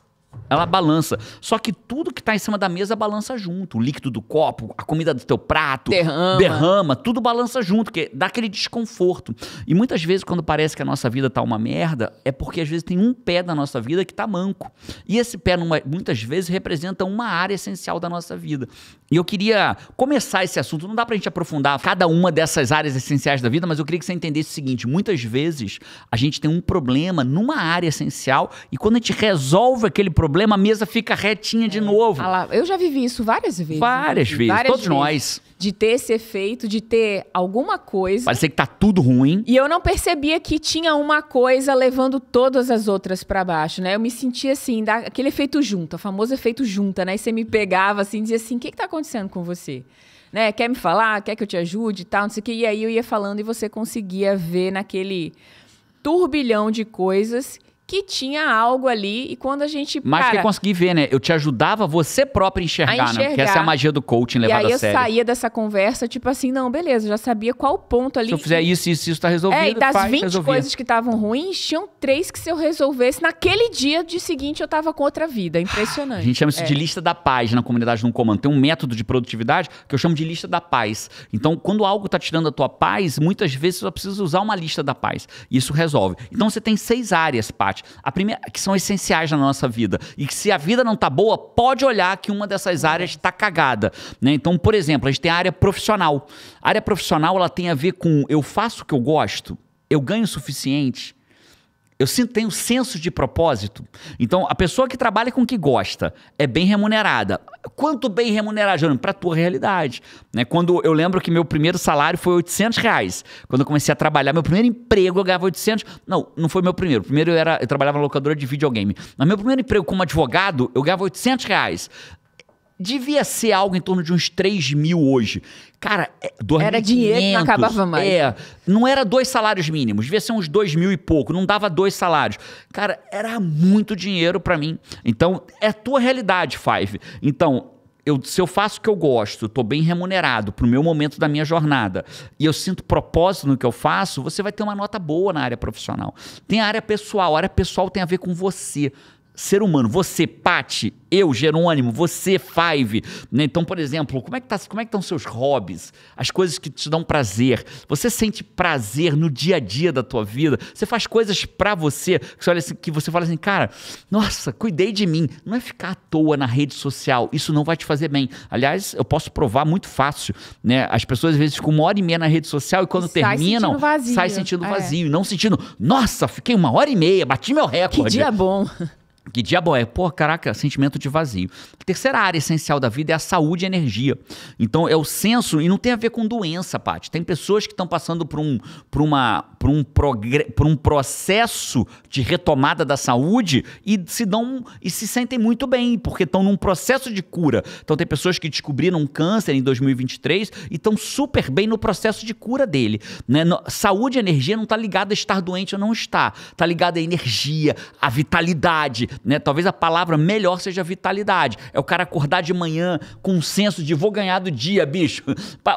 Ela balança. Só que tudo que tá em cima da mesa balança junto. O líquido do copo, a comida do teu prato, derrama, derrama tudo balança junto, que dá aquele desconforto. E muitas vezes, quando parece que a nossa vida tá uma merda, é porque às vezes tem um pé da nossa vida que tá manco. E esse pé, numa, muitas vezes, representa uma área essencial da nossa vida. E eu queria começar esse assunto. Não dá pra gente aprofundar cada uma dessas áreas essenciais da vida, mas eu queria que você entendesse o seguinte: muitas vezes a gente tem um problema numa área essencial, e quando a gente resolve aquele problema, problema, a mesa fica retinha de é. novo. Eu já vivi isso várias vezes. Várias vezes, várias todos vezes. nós. De ter esse efeito, de ter alguma coisa. Parecia que tá tudo ruim. E eu não percebia que tinha uma coisa levando todas as outras para baixo, né? Eu me sentia assim, da, aquele efeito junta, o famoso efeito junta, né? E você me pegava assim, dizia assim: o que, que tá acontecendo com você? Né? Quer me falar? Quer que eu te ajude e tal, não sei o que. E aí eu ia falando e você conseguia ver naquele turbilhão de coisas que tinha algo ali e quando a gente. Mas cara, que eu consegui ver, né? Eu te ajudava você próprio a enxergar, a enxergar. né? Porque essa é a magia do coaching levada a sério. E aí eu saía dessa conversa, tipo assim, não, beleza, já sabia qual ponto ali. Se eu fizer isso, isso, isso tá resolvido. É, e das faz, 20 resolvia. coisas que estavam ruins, tinham três que se eu resolvesse naquele dia de seguinte eu tava com outra vida. Impressionante. A gente chama isso é. de lista da paz na comunidade no comando. Tem um método de produtividade que eu chamo de lista da paz. Então, quando algo tá tirando a tua paz, muitas vezes você só precisa usar uma lista da paz. Isso resolve. Então você tem seis áreas, Paty parte, a primeira, que são essenciais na nossa vida. E que se a vida não está boa, pode olhar que uma dessas uhum. áreas está cagada. Né? Então, por exemplo, a gente tem a área profissional. A área profissional ela tem a ver com eu faço o que eu gosto, eu ganho o suficiente, eu sinto, tenho senso de propósito. Então, a pessoa que trabalha com o que gosta é bem remunerada. Quanto bem remunerada, Para a tua realidade. Né? Quando eu lembro que meu primeiro salário foi 800 reais. Quando eu comecei a trabalhar, meu primeiro emprego eu ganhava 800. Não, não foi meu primeiro. Primeiro eu, era, eu trabalhava na locadora de videogame. Mas meu primeiro emprego como advogado, eu ganhava 800 reais devia ser algo em torno de uns 3 mil hoje. Cara, 2, é Era 500, dinheiro que não acabava mais. É, não era dois salários mínimos, devia ser uns dois mil e pouco, não dava dois salários. Cara, era muito dinheiro para mim. Então, é tua realidade, Five. Então, eu, se eu faço o que eu gosto, estou bem remunerado para o meu momento da minha jornada e eu sinto propósito no que eu faço, você vai ter uma nota boa na área profissional. Tem a área pessoal, a área pessoal tem a ver com você ser humano. Você, Pati, eu, Jerônimo, você, Five. Né? Então, por exemplo, como é, que tá, como é que estão seus hobbies? As coisas que te dão prazer. Você sente prazer no dia a dia da tua vida? Você faz coisas para você que você, olha assim, que você fala assim, cara, nossa, cuidei de mim. Não é ficar à toa na rede social. Isso não vai te fazer bem. Aliás, eu posso provar muito fácil. Né? As pessoas às vezes ficam uma hora e meia na rede social e quando sai terminam, sentindo vazio. sai sentindo é. vazio. É. Não sentindo, nossa, fiquei uma hora e meia, bati meu recorde. Que dia bom. Que diabo é? Pô, caraca, sentimento de vazio. A terceira área essencial da vida é a saúde e energia. Então é o senso, e não tem a ver com doença, Paty. Tem pessoas que estão passando por um, por, uma, por, um por um processo de retomada da saúde e se dão e se sentem muito bem, porque estão num processo de cura. Então tem pessoas que descobriram um câncer em 2023 e estão super bem no processo de cura dele. Né? saúde e energia não está ligada a estar doente ou não estar. Está ligada à energia, à vitalidade né? Talvez a palavra melhor seja vitalidade. É o cara acordar de manhã com um senso de vou ganhar do dia, bicho.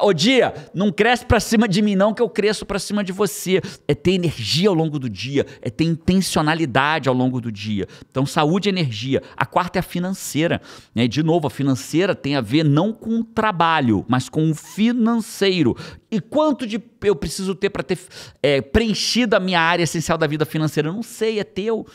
Ô dia, não cresce para cima de mim não que eu cresço para cima de você. É ter energia ao longo do dia, é ter intencionalidade ao longo do dia. Então saúde e energia. A quarta é a financeira, né? De novo, a financeira tem a ver não com o trabalho, mas com o financeiro. E quanto de eu preciso ter para ter é, preenchido a minha área essencial da vida financeira? Eu não sei, é teu.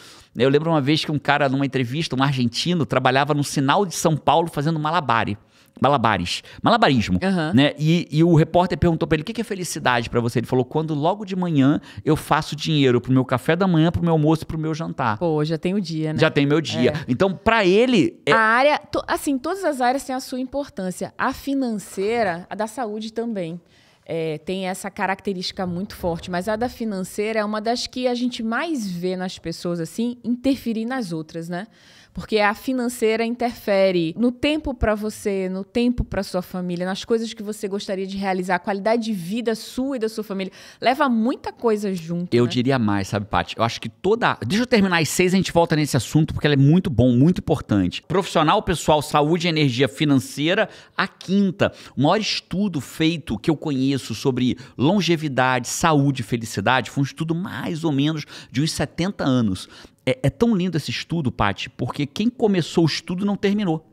Eu lembro uma vez que um cara, numa entrevista, um argentino, trabalhava no sinal de São Paulo fazendo malabare. Malabares, malabarismo, uhum. né? E, e, o repórter perguntou para ele: o que, que é felicidade para você? Ele falou: quando logo de manhã eu faço dinheiro pro meu café da manhã, pro meu almoço, pro meu jantar. Pô, já tem o dia, né? Já tem meu dia. É. Então, para ele. É... A área, assim, todas as áreas têm a sua importância. A financeira, a da saúde também é, tem essa característica muito forte, mas a da financeira é uma das que a gente mais vê nas pessoas assim interferir nas outras, né? porque a financeira interfere no tempo para você, no tempo para sua família, nas coisas que você gostaria de realizar, a qualidade de vida sua e da sua família. Leva muita coisa junto. Eu né? diria mais, sabe, Paty? Eu acho que toda. Deixa eu terminar as seis, a gente volta nesse assunto, porque ela é muito bom, muito importante. Profissional, pessoal, saúde e energia financeira, a quinta. O maior estudo feito que eu conheço sobre longevidade, saúde e felicidade foi um estudo mais ou menos de uns 70 anos. É, é tão lindo esse estudo, Pati, porque quem começou o estudo não terminou.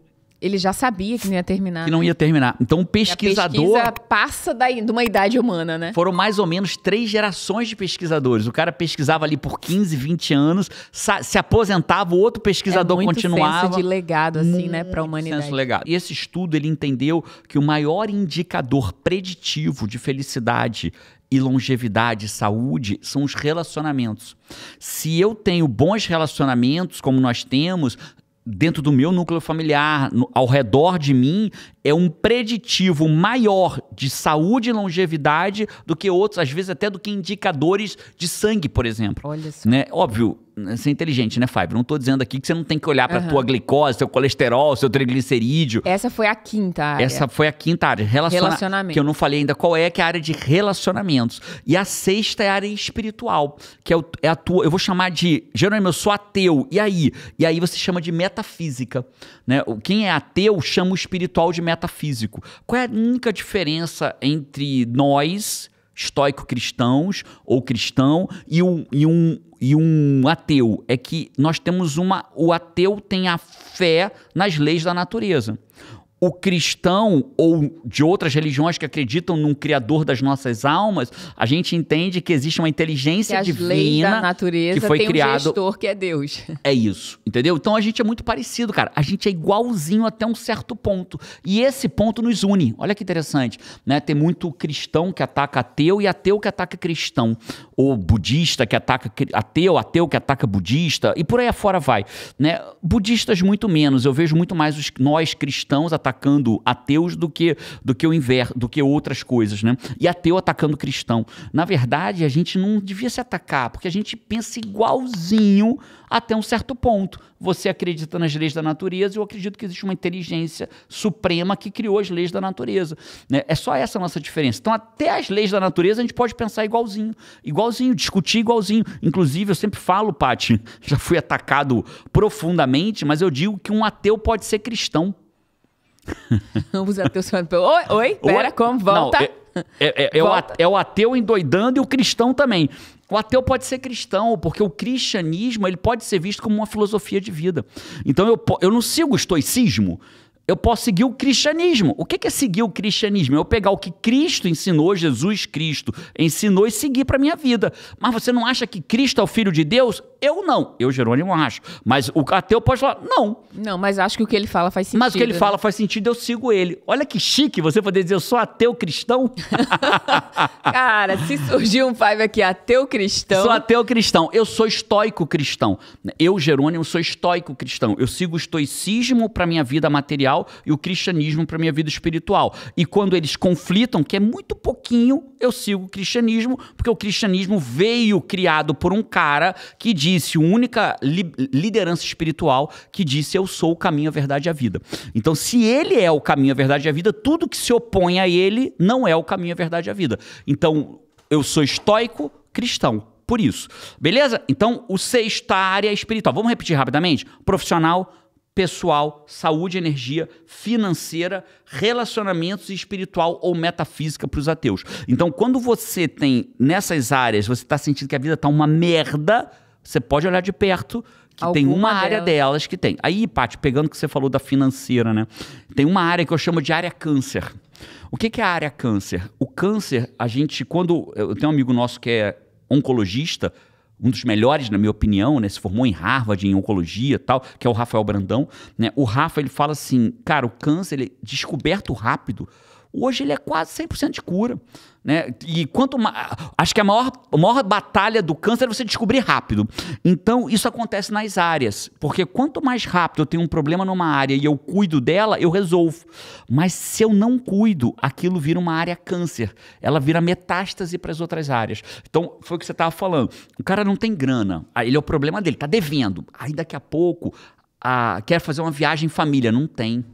Ele já sabia que não ia terminar. Que não né? ia terminar. Então, o pesquisador. a pesquisa passa daí de uma idade humana, né? Foram mais ou menos três gerações de pesquisadores. O cara pesquisava ali por 15, 20 anos, se aposentava, o outro pesquisador é muito continuava. Senso de legado, assim, né, muito né, para a humanidade. Senso legado. E esse estudo, ele entendeu que o maior indicador preditivo de felicidade e longevidade, saúde, são os relacionamentos. Se eu tenho bons relacionamentos, como nós temos, dentro do meu núcleo familiar, no, ao redor de mim, é um preditivo maior de saúde e longevidade do que outros, às vezes até do que indicadores de sangue, por exemplo. Olha só. Né? Óbvio, né, ser inteligente, né, Fábio? Não tô dizendo aqui que você não tem que olhar para uhum. tua glicose, seu colesterol, seu triglicerídeo. Essa foi a quinta área. Essa foi a quinta área. Relaciona... Relacionamento. Que eu não falei ainda qual é, que é a área de relacionamentos. E a sexta é a área espiritual, que é, o, é a tua... Eu vou chamar de... Jerônimo, eu sou ateu. E aí? E aí você chama de metafísica, né? Quem é ateu chama o espiritual de metafísico. Qual é a única diferença entre nós estoico-cristãos ou cristão e um, e, um, e um ateu. É que nós temos uma. O ateu tem a fé nas leis da natureza o cristão ou de outras religiões que acreditam num criador das nossas almas, a gente entende que existe uma inteligência que divina leis da natureza que foi tem criado. um gestor que é Deus. É isso, entendeu? Então a gente é muito parecido, cara. A gente é igualzinho até um certo ponto. E esse ponto nos une. Olha que interessante, né? Tem muito cristão que ataca ateu e ateu que ataca cristão, ou budista que ataca ateu, ateu que ataca budista e por aí afora vai, né? Budistas muito menos. Eu vejo muito mais os nós cristãos atacando atacando ateus do que do que o inverno, do que outras coisas, né? E ateu atacando cristão. Na verdade, a gente não devia se atacar, porque a gente pensa igualzinho até um certo ponto. Você acredita nas leis da natureza, eu acredito que existe uma inteligência suprema que criou as leis da natureza. Né? É só essa a nossa diferença. Então, até as leis da natureza a gente pode pensar igualzinho, igualzinho, discutir igualzinho. Inclusive, eu sempre falo, Pati, já fui atacado profundamente, mas eu digo que um ateu pode ser cristão. Os ateus falando, oi, oi, pera, oi? como? Volta. Não, é, é, é, é O, é o ateu endoidando e o cristão também. O ateu pode ser cristão, porque o cristianismo ele pode ser visto como uma filosofia de vida. Então eu, eu não sigo o estoicismo, eu posso seguir o cristianismo. O que é seguir o cristianismo? É eu pegar o que Cristo ensinou, Jesus Cristo ensinou e seguir para minha vida. Mas você não acha que Cristo é o Filho de Deus? Eu não, eu, Jerônimo, acho. Mas o ateu pode falar, não. Não, mas acho que o que ele fala faz sentido. Mas o que ele né? fala faz sentido, eu sigo ele. Olha que chique você poder dizer, eu sou ateu cristão. Cara, se surgiu um pai aqui, ateu cristão. Sou ateu cristão. Eu sou estoico cristão. Eu, Jerônimo, sou estoico cristão. Eu sigo o estoicismo para minha vida material e o cristianismo para minha vida espiritual. E quando eles conflitam, que é muito pouquinho, eu sigo o cristianismo, porque o cristianismo veio criado por um cara que diz disse, única li liderança espiritual que disse: Eu sou o caminho, a verdade e a vida. Então, se ele é o caminho, a verdade e a vida, tudo que se opõe a ele não é o caminho, a verdade e a vida. Então, eu sou estoico cristão. Por isso. Beleza? Então, o sexta área é espiritual. Vamos repetir rapidamente? Profissional, pessoal, saúde, energia, financeira, relacionamentos e espiritual ou metafísica para os ateus. Então, quando você tem nessas áreas, você está sentindo que a vida está uma merda, você pode olhar de perto que Alguma tem uma delas. área delas que tem. Aí, Paty, pegando o que você falou da financeira, né? Tem uma área que eu chamo de área câncer. O que, que é a área câncer? O câncer, a gente, quando. Eu tenho um amigo nosso que é oncologista, um dos melhores, na minha opinião, né? Se formou em Harvard, em oncologia e tal, que é o Rafael Brandão. Né? O Rafa, ele fala assim, cara, o câncer, ele é descoberto rápido Hoje ele é quase 100% de cura. Né? E quanto acho que a maior, a maior batalha do câncer é você descobrir rápido. Então, isso acontece nas áreas, porque quanto mais rápido eu tenho um problema numa área e eu cuido dela, eu resolvo. Mas se eu não cuido, aquilo vira uma área câncer, ela vira metástase para as outras áreas. Então, foi o que você estava falando. O cara não tem grana, ah, ele é o problema dele, tá devendo. Aí daqui a pouco, a, quer fazer uma viagem em família, não tem.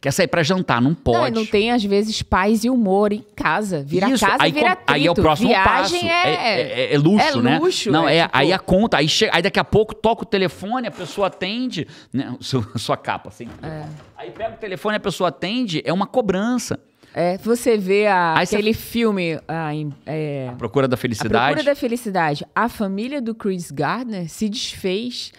Quer sair para jantar, não pode. Não, não tem, às vezes, paz e humor em casa. Vira Isso, casa, aí, vira atrito. Aí é o próximo Viagem passo. É, é, é, é luxo, é, né? luxo, né? não, é, é, tipo... aí a conta, aí, chega, aí daqui a pouco toca o telefone, a pessoa atende, né? Seu, sua capa, assim. É. Aí pega o telefone, a pessoa atende, é uma cobrança. É, você vê a, aquele você... filme. A, é, a Procura da Felicidade. A Procura da Felicidade. A família do Chris Gardner se desfez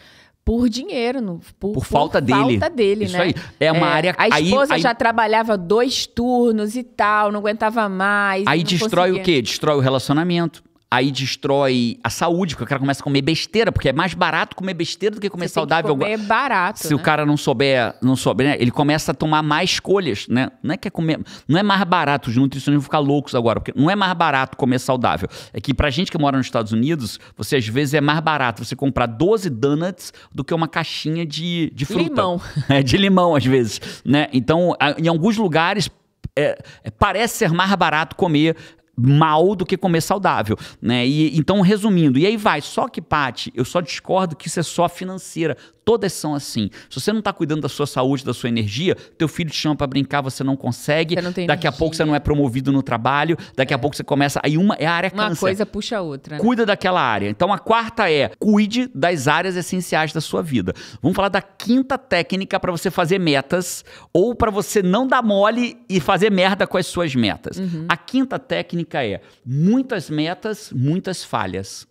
por dinheiro, no, por, por, falta por dele. Falta dele, Isso né? Aí. É uma é, área. A esposa aí, já aí... trabalhava dois turnos e tal, não aguentava mais. Aí destrói conseguia. o quê? Destrói o relacionamento aí destrói a saúde, porque o cara começa a comer besteira, porque é mais barato comer besteira do que comer Você saudável. É barato. Se né? o cara não souber, não souber, né? ele começa a tomar mais escolhas, né? Não é que é comer, não é mais barato, os nutricionistas vão ficar loucos agora, porque não é mais barato comer saudável. É que pra gente que mora nos Estados Unidos, você às vezes é mais barato você comprar 12 donuts do que uma caixinha de, de fruta. Limão. É, de limão às vezes, né? Então, em alguns lugares é, é, parece ser mais barato comer mal do que comer saudável, né? E então resumindo, e aí vai, só que Pati, eu só discordo que isso é só financeira todas são assim. Se você não está cuidando da sua saúde, da sua energia, teu filho te chama para brincar, você não consegue. Você não daqui energia. a pouco você não é promovido no trabalho, daqui é. a pouco você começa. Aí uma é a área cansa. câncer. Uma coisa puxa a outra. Né? Cuida daquela área. Então a quarta é cuide das áreas essenciais da sua vida. Vamos falar da quinta técnica para você fazer metas ou para você não dar mole e fazer merda com as suas metas. Uhum. A quinta técnica é muitas metas, muitas falhas.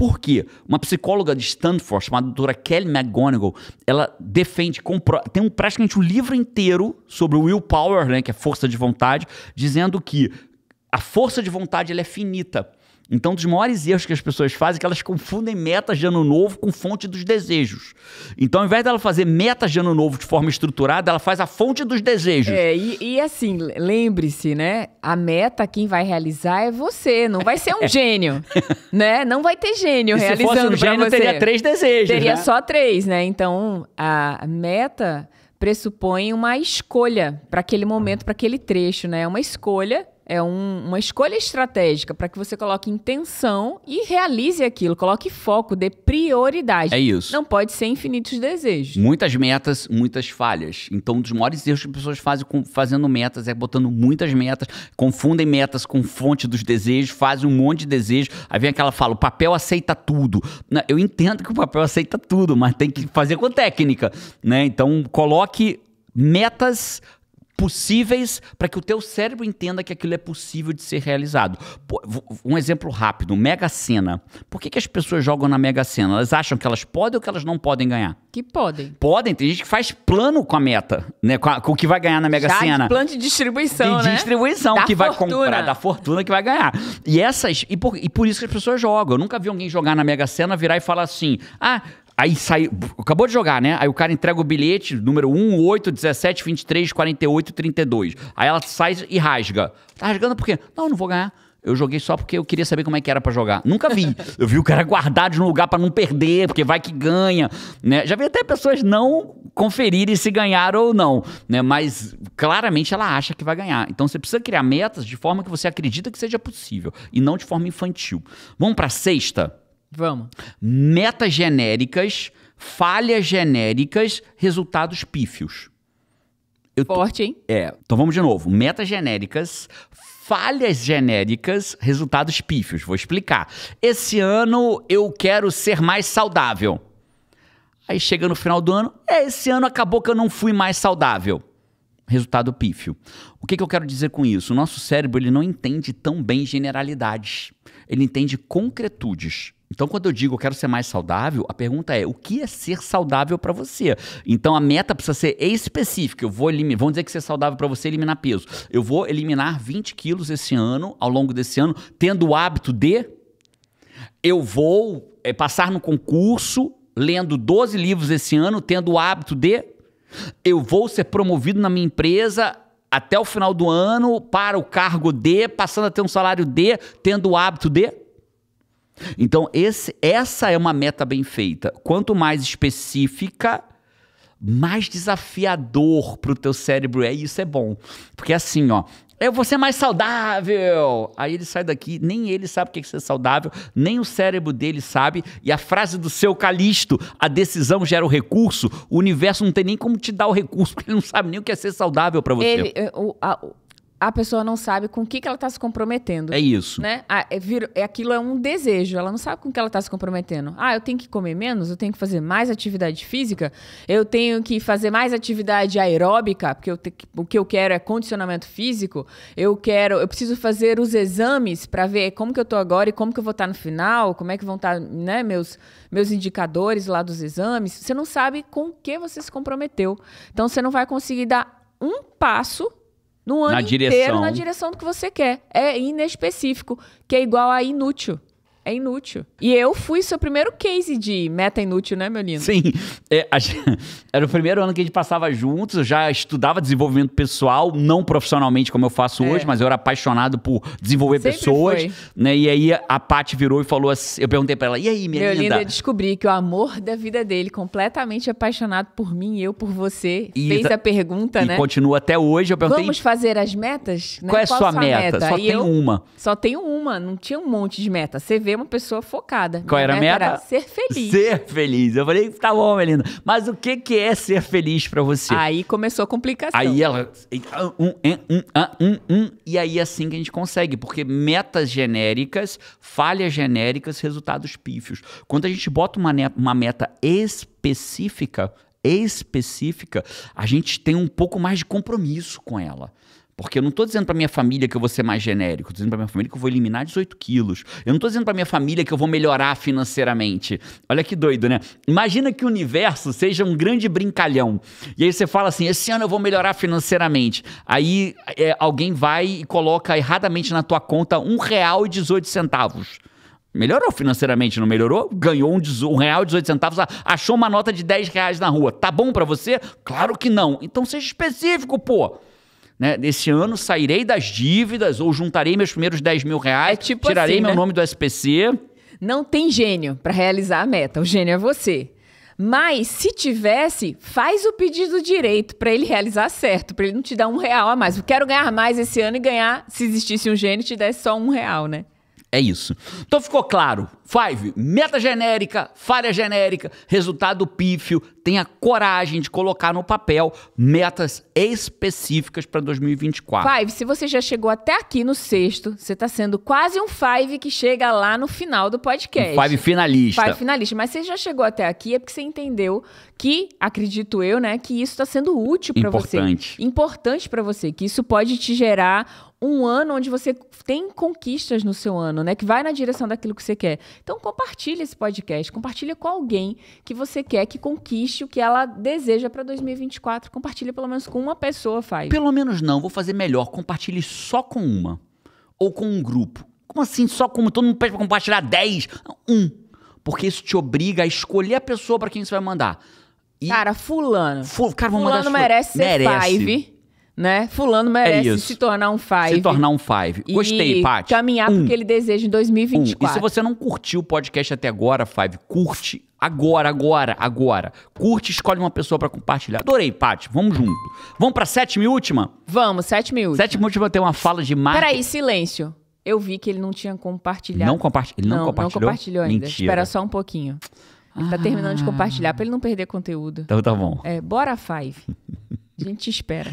Por quê? Uma psicóloga de Stanford, chamada doutora Kelly McGonigal, ela defende, tem um, praticamente um livro inteiro sobre o willpower, né, que é força de vontade, dizendo que a força de vontade ela é finita. Então, um dos maiores erros que as pessoas fazem é que elas confundem metas de ano novo com fonte dos desejos. Então, ao invés dela fazer metas de ano novo de forma estruturada, ela faz a fonte dos desejos. É, e, e assim, lembre-se, né? A meta, quem vai realizar é você, não vai ser um é. gênio, né? Não vai ter gênio e realizando se fosse um gênio, teria três desejos, Teria né? só três, né? Então, a meta pressupõe uma escolha para aquele momento, hum. para aquele trecho, né? É Uma escolha é um, uma escolha estratégica para que você coloque intenção e realize aquilo. Coloque foco, dê prioridade. É isso. Não pode ser infinitos desejos. Muitas metas, muitas falhas. Então, um dos maiores erros que as pessoas fazem com, fazendo metas é botando muitas metas, confundem metas com fonte dos desejos, fazem um monte de desejos. Aí vem aquela fala: o papel aceita tudo. Eu entendo que o papel aceita tudo, mas tem que fazer com técnica. Né? Então, coloque metas possíveis para que o teu cérebro entenda que aquilo é possível de ser realizado. Um exemplo rápido, Mega Sena. Por que, que as pessoas jogam na Mega Sena? Elas acham que elas podem ou que elas não podem ganhar? Que podem. Podem, tem gente que faz plano com a meta, né? Com, a, com o que vai ganhar na Mega Já Sena. plano de distribuição, de, né? distribuição, da que fortuna. vai comprar, da fortuna que vai ganhar. E essas, e por, e por isso que as pessoas jogam. Eu nunca vi alguém jogar na Mega Sena, virar e falar assim, ah, Aí sai Acabou de jogar, né? Aí o cara entrega o bilhete, número 1, 8, 17, 23, 48, 32. Aí ela sai e rasga. Tá rasgando por quê? Não, não vou ganhar. Eu joguei só porque eu queria saber como é que era para jogar. Nunca vi. Eu vi o cara guardado no lugar para não perder, porque vai que ganha, né? Já vi até pessoas não conferirem se ganharam ou não, né? Mas claramente ela acha que vai ganhar. Então você precisa criar metas de forma que você acredita que seja possível e não de forma infantil. Vamos para sexta. Vamos. Metas genéricas, falhas genéricas, resultados pífios. Eu Forte, tô... hein? É. Então vamos de novo. Metas genéricas, falhas genéricas, resultados pífios. Vou explicar. Esse ano eu quero ser mais saudável. Aí chega no final do ano, é, esse ano acabou que eu não fui mais saudável. Resultado pífio. O que, que eu quero dizer com isso? O nosso cérebro ele não entende tão bem generalidades. Ele entende concretudes. Então, quando eu digo eu quero ser mais saudável, a pergunta é: o que é ser saudável para você? Então, a meta precisa ser específica. Eu vou eliminar, vamos dizer que ser saudável para você é eliminar peso. Eu vou eliminar 20 quilos esse ano, ao longo desse ano, tendo o hábito de. Eu vou é, passar no concurso, lendo 12 livros esse ano, tendo o hábito de. Eu vou ser promovido na minha empresa até o final do ano para o cargo de, passando a ter um salário de, tendo o hábito de. Então, esse, essa é uma meta bem feita. Quanto mais específica, mais desafiador para o teu cérebro é, e isso é bom. Porque assim, ó, eu vou ser mais saudável. Aí ele sai daqui, nem ele sabe o que é ser saudável, nem o cérebro dele sabe. E a frase do seu Calisto, a decisão gera o recurso, o universo não tem nem como te dar o recurso, porque ele não sabe nem o que é ser saudável para você. Ele, eh, o, a, a pessoa não sabe com o que, que ela está se comprometendo. É isso. Né? Ah, é, vir, é, aquilo é um desejo, ela não sabe com o que ela está se comprometendo. Ah, eu tenho que comer menos, eu tenho que fazer mais atividade física, eu tenho que fazer mais atividade aeróbica, porque te, o que eu quero é condicionamento físico, eu quero, eu preciso fazer os exames para ver como que eu estou agora e como que eu vou estar tá no final, como é que vão estar tá, né, meus, meus indicadores lá dos exames. Você não sabe com o que você se comprometeu. Então, você não vai conseguir dar um passo no ano na inteiro direção. na direção do que você quer. É inespecífico, que é igual a inútil é inútil. E eu fui seu primeiro case de meta inútil, né, meu lindo? Sim. É, gente, era o primeiro ano que a gente passava juntos, eu já estudava desenvolvimento pessoal, não profissionalmente como eu faço é. hoje, mas eu era apaixonado por desenvolver Sempre pessoas. Foi. Né, e aí a Paty virou e falou assim, eu perguntei pra ela, e aí, minha meu linda? Meu lindo, eu descobri que o amor da vida dele, completamente apaixonado por mim e eu por você, e fez a pergunta, e né? E continua até hoje, eu perguntei... Vamos fazer as metas? Né? Qual é a sua, sua meta? meta? Só e tem eu, uma. Só tenho uma, não tinha um monte de meta. Você vê ver uma pessoa focada. Qual era a meta? Era ser feliz. Ser feliz. Eu falei, tá bom, Melinda. Mas o que, que é ser feliz para você? Aí começou a complicação. Aí ela. Ah, um, um, ah, um, um, e aí é assim que a gente consegue, porque metas genéricas, falhas genéricas, resultados pífios. Quando a gente bota uma, uma meta específica, específica, a gente tem um pouco mais de compromisso com ela. Porque eu não estou dizendo para minha família que eu vou ser mais genérico, estou dizendo para minha família que eu vou eliminar 18 quilos. Eu não estou dizendo para minha família que eu vou melhorar financeiramente. Olha que doido, né? Imagina que o universo seja um grande brincalhão. E aí você fala assim: esse ano eu vou melhorar financeiramente. Aí é, alguém vai e coloca erradamente na tua conta um real e 18 centavos. Melhorou financeiramente, não melhorou? Ganhou um, um real 18 centavos, ah, achou uma nota de 10 reais na rua. Tá bom para você? Claro que não. Então seja específico, pô né? ano sairei das dívidas ou juntarei meus primeiros 10 mil reais, é tipo tirarei assim, meu né? nome do SPC. Não tem gênio para realizar a meta, o gênio é você. Mas se tivesse, faz o pedido direito para ele realizar certo, para ele não te dar um real a mais. Eu quero ganhar mais esse ano e ganhar, se existisse um gênio, te desse só um real, né? É isso. Então ficou claro Five, meta genérica, falha genérica, resultado pífio. Tenha coragem de colocar no papel metas específicas para 2024. Five, se você já chegou até aqui no sexto, você está sendo quase um Five que chega lá no final do podcast. Um five finalista. Five finalista. Mas você já chegou até aqui é porque você entendeu que, acredito eu, né, que isso está sendo útil para você. Importante. Importante para você, que isso pode te gerar um ano onde você tem conquistas no seu ano, né? Que vai na direção daquilo que você quer. Então compartilha esse podcast, compartilha com alguém que você quer que conquiste o que ela deseja para 2024. Compartilha pelo menos com uma pessoa, faz. Pelo menos não, vou fazer melhor. Compartilhe só com uma ou com um grupo. Como assim só com todo mundo pede para compartilhar 10? Um. Porque isso te obriga a escolher a pessoa para quem você vai mandar. E cara, fulano. cara, fulano mandar fulano merece ser merece. five né? Fulano é merece é se tornar um five. Se tornar um five. Gostei, e Paty. Caminhar um. porque ele deseja em 2024. Um. E se você não curtiu o podcast até agora, five, curte agora, agora, agora. Curte, escolhe uma pessoa para compartilhar. Adorei, Paty. Vamos junto. Vamos para sétima e última? Vamos, sétima e última. Sétima e última tem uma fala de marca. Peraí, silêncio. Eu vi que ele não tinha compartilhado. Não compartilhou? Ele não, não compartilhou? Não compartilhou ainda. Mentira. Espera só um pouquinho. Ele ah. tá terminando de ah. compartilhar para ele não perder conteúdo. Então tá bom. É, bora five. A gente te espera.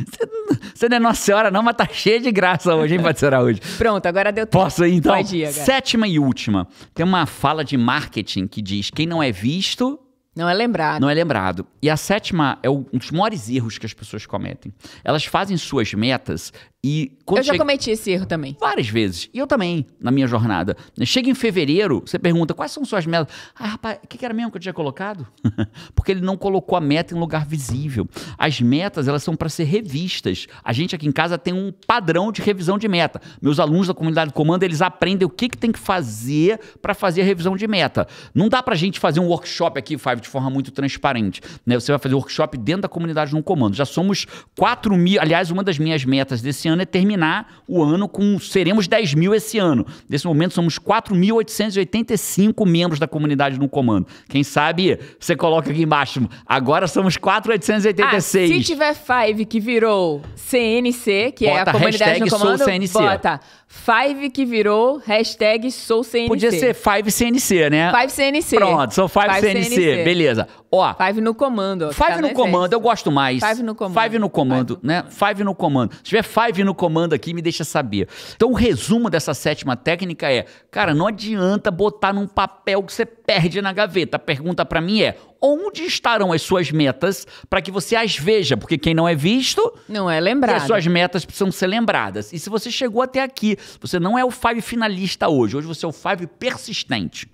Você não é Nossa Senhora, não, mas tá cheia de graça hoje, hein, Padre hoje Pronto, agora deu tempo. Posso ir, então? Pode ir, Sétima e última. Tem uma fala de marketing que diz: quem não é visto. Não é lembrado. Não é lembrado. E a sétima é um dos maiores erros que as pessoas cometem. Elas fazem suas metas e eu já cometi esse erro também. Várias vezes. E eu também, na minha jornada. Chega em fevereiro, você pergunta quais são suas metas. Ah, rapaz, o que era mesmo que eu tinha colocado? Porque ele não colocou a meta em lugar visível. As metas, elas são para ser revistas. A gente aqui em casa tem um padrão de revisão de meta. Meus alunos da comunidade comando, eles aprendem o que, que tem que fazer para fazer a revisão de meta. Não dá para a gente fazer um workshop aqui, Five, de forma muito transparente. Né? Você vai fazer um workshop dentro da comunidade no comando. Já somos 4 mil. Aliás, uma das minhas metas desse ano é terminar o ano com seremos 10 mil esse ano. Nesse momento somos 4.885 membros da comunidade no comando. Quem sabe você coloca aqui embaixo. Agora somos 4.886. Ah, se tiver Five que virou CNC, que bota é a comunidade no comando, bota Five que virou hashtag sou CNC. Podia ser Five CNC, né? Five CNC. Pronto, sou Five, five CNC. CNC. Beleza. Ó. Five no comando. Ó, five tá no, no comando, eu gosto mais. Five no comando. Five no comando, five no comando. né? Five no comando. Se tiver Five escreve no comando aqui e me deixa saber. Então, o resumo dessa sétima técnica é: cara, não adianta botar num papel que você perde na gaveta. A pergunta para mim é: onde estarão as suas metas para que você as veja, porque quem não é visto não é lembrado. E as suas metas precisam ser lembradas. E se você chegou até aqui, você não é o five finalista hoje, hoje você é o five persistente.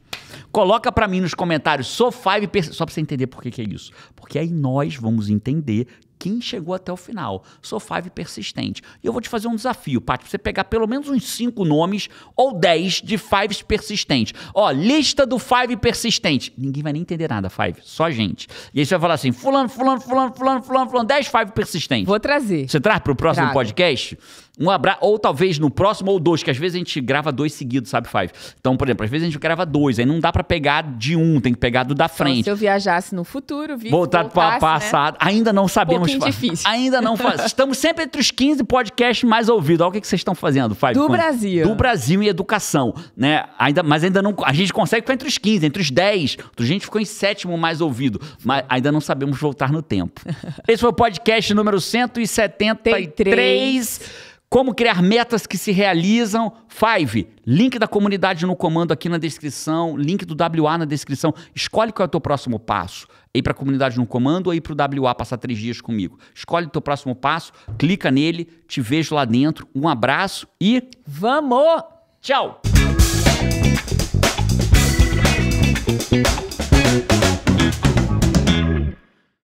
Coloca para mim nos comentários, sou five persistente, só para você entender por que, que é isso. Porque aí nós vamos entender quem chegou até o final. Sou five persistente. E eu vou te fazer um desafio, Paty, pra você pegar pelo menos uns cinco nomes ou dez de fives persistentes. Ó, lista do five persistente. Ninguém vai nem entender nada, five, só gente. E aí você vai falar assim: fulano, fulano, fulano, fulano, fulano, fulano, dez five persistentes. Vou trazer. Você traz pro próximo Trago. podcast? Um abraço, ou talvez no próximo ou dois, que às vezes a gente grava dois seguidos, sabe, Five? Então, por exemplo, às vezes a gente grava dois, aí não dá para pegar de um, tem que pegar do da frente. Então, se eu viajasse no futuro, vi, voltar para o né? passado, né? ainda não sabemos. Um difícil. Ainda não fazemos. Estamos sempre entre os 15 podcasts mais ouvidos. Olha o que, que vocês estão fazendo, Five. Do Quando? Brasil. Do Brasil e educação, né? Ainda, mas ainda não, a gente consegue ficar entre os 15, entre os 10. A gente ficou em sétimo mais ouvido, mas ainda não sabemos voltar no tempo. Esse foi o podcast número 173. Como criar metas que se realizam? Five. Link da comunidade no comando aqui na descrição, link do WA na descrição. Escolhe qual é o teu próximo passo. Ir para a comunidade no comando ou ir para o WA passar três dias comigo. Escolhe o teu próximo passo, clica nele, te vejo lá dentro. Um abraço e. Vamos! Tchau!